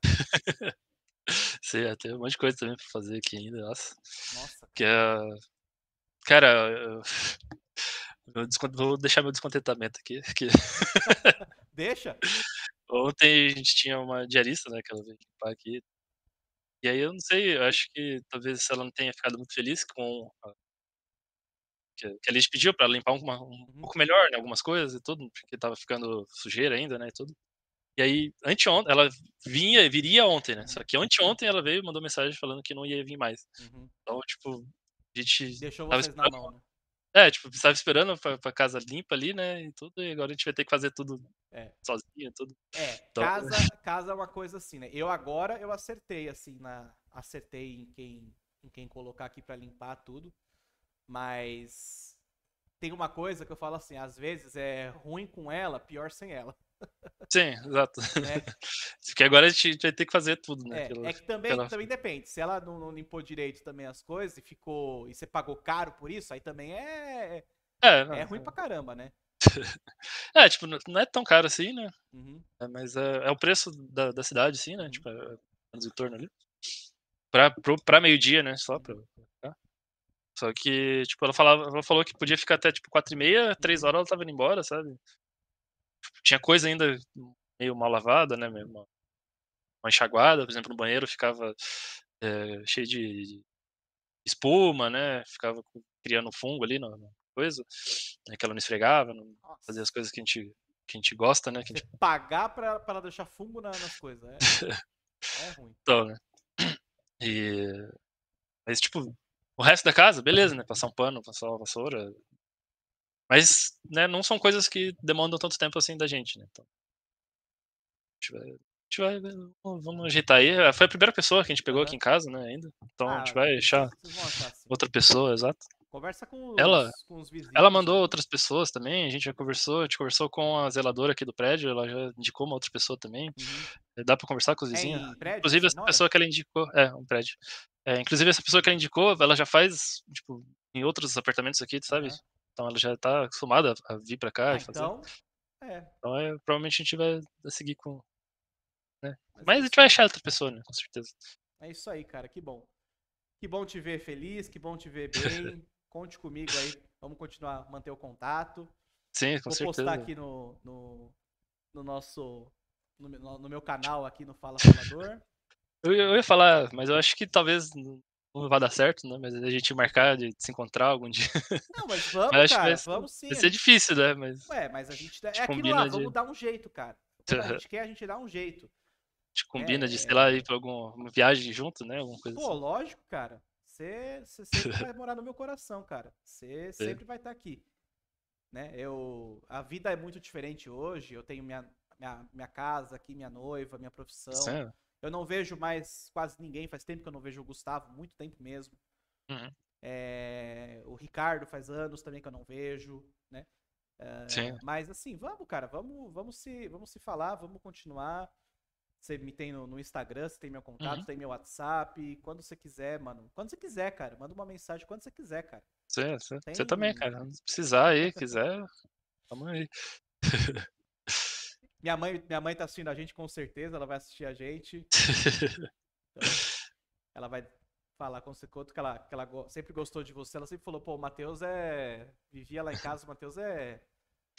ser, tem um monte de coisa também pra fazer aqui ainda, nossa. Nossa. Que é... Cara, eu... eu descont... vou deixar meu descontentamento aqui. Que... Deixa! Ontem a gente tinha uma diarista, né, que ela veio limpar aqui. E aí eu não sei, eu acho que talvez ela não tenha ficado muito feliz com a... que a gente pediu para limpar uma, um uhum. pouco melhor, né, algumas coisas e tudo, porque tava ficando sujeira ainda, né, e tudo. E aí, anteontem, ela vinha, viria ontem, né? Só que anteontem ela veio e mandou mensagem falando que não ia vir mais. Uhum. Então, tipo, a gente. Deixou vocês na mão, né? É, tipo, estava esperando pra, pra, casa limpa ali, né? E tudo, e agora a gente vai ter que fazer tudo é. sozinho, tudo. É, então... casa, casa é uma coisa assim, né? Eu agora eu acertei, assim, na. Acertei em quem, em quem colocar aqui para limpar tudo. Mas tem uma coisa que eu falo assim, às vezes é ruim com ela, pior sem ela. Sim, exato. Né? Porque agora a gente vai ter que fazer tudo, né? É, é que também, pela... também depende. Se ela não, não limpou direito também as coisas e ficou. E você pagou caro por isso, aí também é. É, é não, é ruim pra caramba, né? é, tipo, não é tão caro assim, né? Uhum. É, mas é, é, o preço da, da cidade, sim, né? Uhum. Tipo, é, é em torno ali. Pra, pro, pra meio-dia, né? Só pra. Uhum. Só que, tipo, ela, falava, ela falou que podia ficar até, tipo, 4 e meia, 3 uhum. horas ela tava indo embora, sabe? tinha coisa ainda meio mal lavada, né? Uma, uma enxaguada, por exemplo, no banheiro ficava é, cheio de espuma, né? Ficava criando fungo ali na, coisa, né? que ela não esfregava, não fazia as coisas que a gente, que a gente gosta, né? Que gente... Pagar pra, pra deixar fungo na, nas coisas, é, é ruim. Então, né? E... Mas, tipo, o resto da casa, beleza, né? Passar um pano, passar uma vassoura, mas, né, não são coisas que demandam tanto tempo assim da gente, né? Então, a gente vai, a gente vai vamos ajeitar aí. É, foi a primeira pessoa que a gente pegou uhum. aqui em casa, né, ainda. Então ah, a gente vai achar, outra pessoa, exato. Conversa com os, ela, com os vizinhos. Ela mandou né. outras pessoas também, a gente já conversou, a gente conversou com a zeladora aqui do prédio, ela já indicou uma outra pessoa também. Uhum. Eh, dá para conversar com os é vizinhos. É prédio, inclusive assim, essa né? pessoa que ela indicou, é, um prédio. É, inclusive essa pessoa que ela indicou, ela já faz, tipo, em outros apartamentos aqui, sabe? Uhum. Então ela já está acostumada a vir para cá ah, e fazer. Então, é. Então é, provavelmente a gente vai seguir com. Né? Mas, Mas é a gente vai achar outra pessoa, né? Com certeza. É isso aí, cara. Que bom. Que bom te ver feliz, que bom te ver bem. Conte comigo aí. Vamos continuar manter o contato. Sim, com Vou certeza. Vou postar aqui no, no, no nosso. No, no, meu canal aqui no Fala Falador. eu ia falar, mas eu acho que talvez não vai dar certo, né? Mas a gente marcar de se encontrar algum dia. Não, mas vamos, mas cara, vai, vamos sim. Vai ser difícil, né? Mas, Ué, mas a gente. A é gente é aquilo lá, de... vamos dar um jeito, cara. Quando a gente quer, a gente dá um jeito. A gente combina é, de, sei é, é... lá, ir pra alguma viagem junto, né? Alguma coisa Pô, assim. lógico, cara. Você sempre vai morar no meu coração, cara. Você é. sempre vai estar tá aqui. Né? Eu, a vida é muito diferente hoje. Eu tenho minha, minha, minha casa aqui, minha noiva, minha profissão. Sério? Eu não vejo mais quase ninguém, faz tempo que eu não vejo o Gustavo, muito tempo mesmo. Uhum. É, o Ricardo faz anos também que eu não vejo, né? É, mas assim, vamos, cara, vamos, vamos, se, vamos se falar, vamos continuar. Você me tem no, no Instagram, você tem meu contato, uhum. tem meu WhatsApp. Quando você quiser, mano. Quando você quiser, cara. Manda uma mensagem quando você quiser, cara. Você, você, tem... você também, cara. Se precisar aí, quiser, tamo aí. Minha mãe, minha mãe tá assistindo a gente com certeza, ela vai assistir a gente. Então, ela vai falar com você que ela, que ela sempre gostou de você. Ela sempre falou, pô, o Matheus é. Vivia lá em casa, o Matheus é.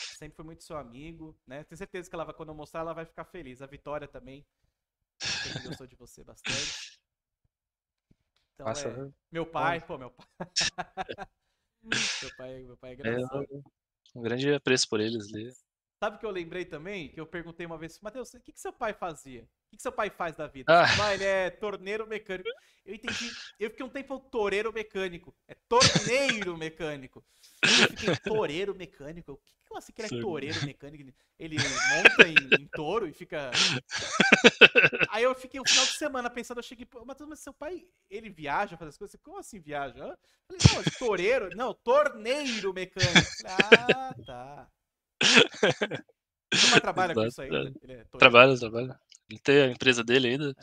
Sempre foi muito seu amigo, né? Tenho certeza que ela vai, quando eu mostrar, ela vai ficar feliz. A Vitória também. Sempre gostou de você bastante. Então, é... Né? Meu pai, pô, meu pai. meu pai, meu pai é, é engraçado. É, um grande apreço por eles ali. Sabe o que eu lembrei também? Que eu perguntei uma vez, Matheus, o que, que seu pai fazia? O que, que seu pai faz da vida? Ah. Ah, ele é torneiro mecânico. Eu entendi. Eu fiquei um tempo toureiro mecânico. É torneiro mecânico. Eu fiquei toureiro mecânico. O que, que você quer é toureiro mecânico? Ele monta em, em, touro e fica. Aí eu fiquei o um final de semana pensando, eu cheguei, Matheus, mas seu pai, ele viaja, faz as coisas? Como assim viaja? Eu falei, não, é toureiro? Não, torneiro mecânico. Ah, tá. O trabalha Exato, com isso ainda? É, é trabalha, trabalha. Ele tem a empresa dele ainda. Uhum.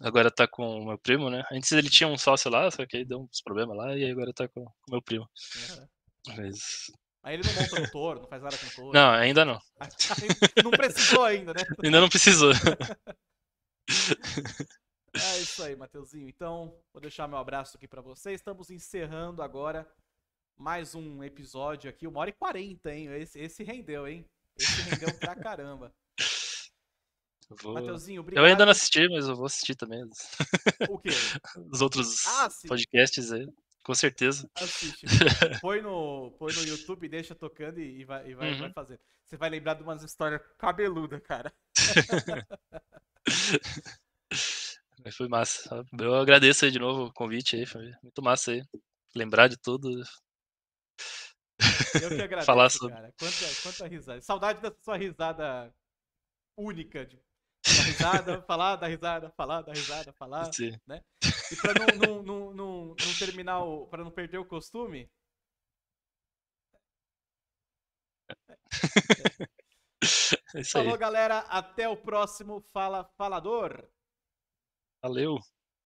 Agora tá com o meu primo, né? Antes ele tinha um sócio lá, só que aí deu uns problemas lá e agora tá com o meu primo. Uhum. Mas... Aí ele não monta no touro, não faz nada com o touro. Não, ainda não. não precisou ainda, né? Ainda não precisou. é isso aí, Mateuzinho. Então, vou deixar meu abraço aqui para você. Estamos encerrando agora mais um episódio aqui, uma hora e quarenta, hein? Esse, esse rendeu, hein? Esse rendeu pra caramba. Vou... Mateuzinho, obrigado. Eu ainda não assisti, mas eu vou assistir também. O quê? Os outros ah, podcasts aí. Com certeza. Assiste. Põe no, põe no YouTube, deixa tocando e, e vai, e vai, uhum. vai fazendo. Você vai lembrar de umas histórias cabeludas, cara. mas foi massa. Eu agradeço aí de novo o convite aí. Foi muito massa aí. Lembrar de tudo. Eu que agradeço, Falar sobre... cara. Quanta, quanta risada. Saudade da sua risada única de risada, falar da risada, falar da risada, falar, Sim. né? E pra não, não, não, não, terminar, o, pra não perder o costume... É Falou, galera. Até o próximo Fala Falador. Valeu.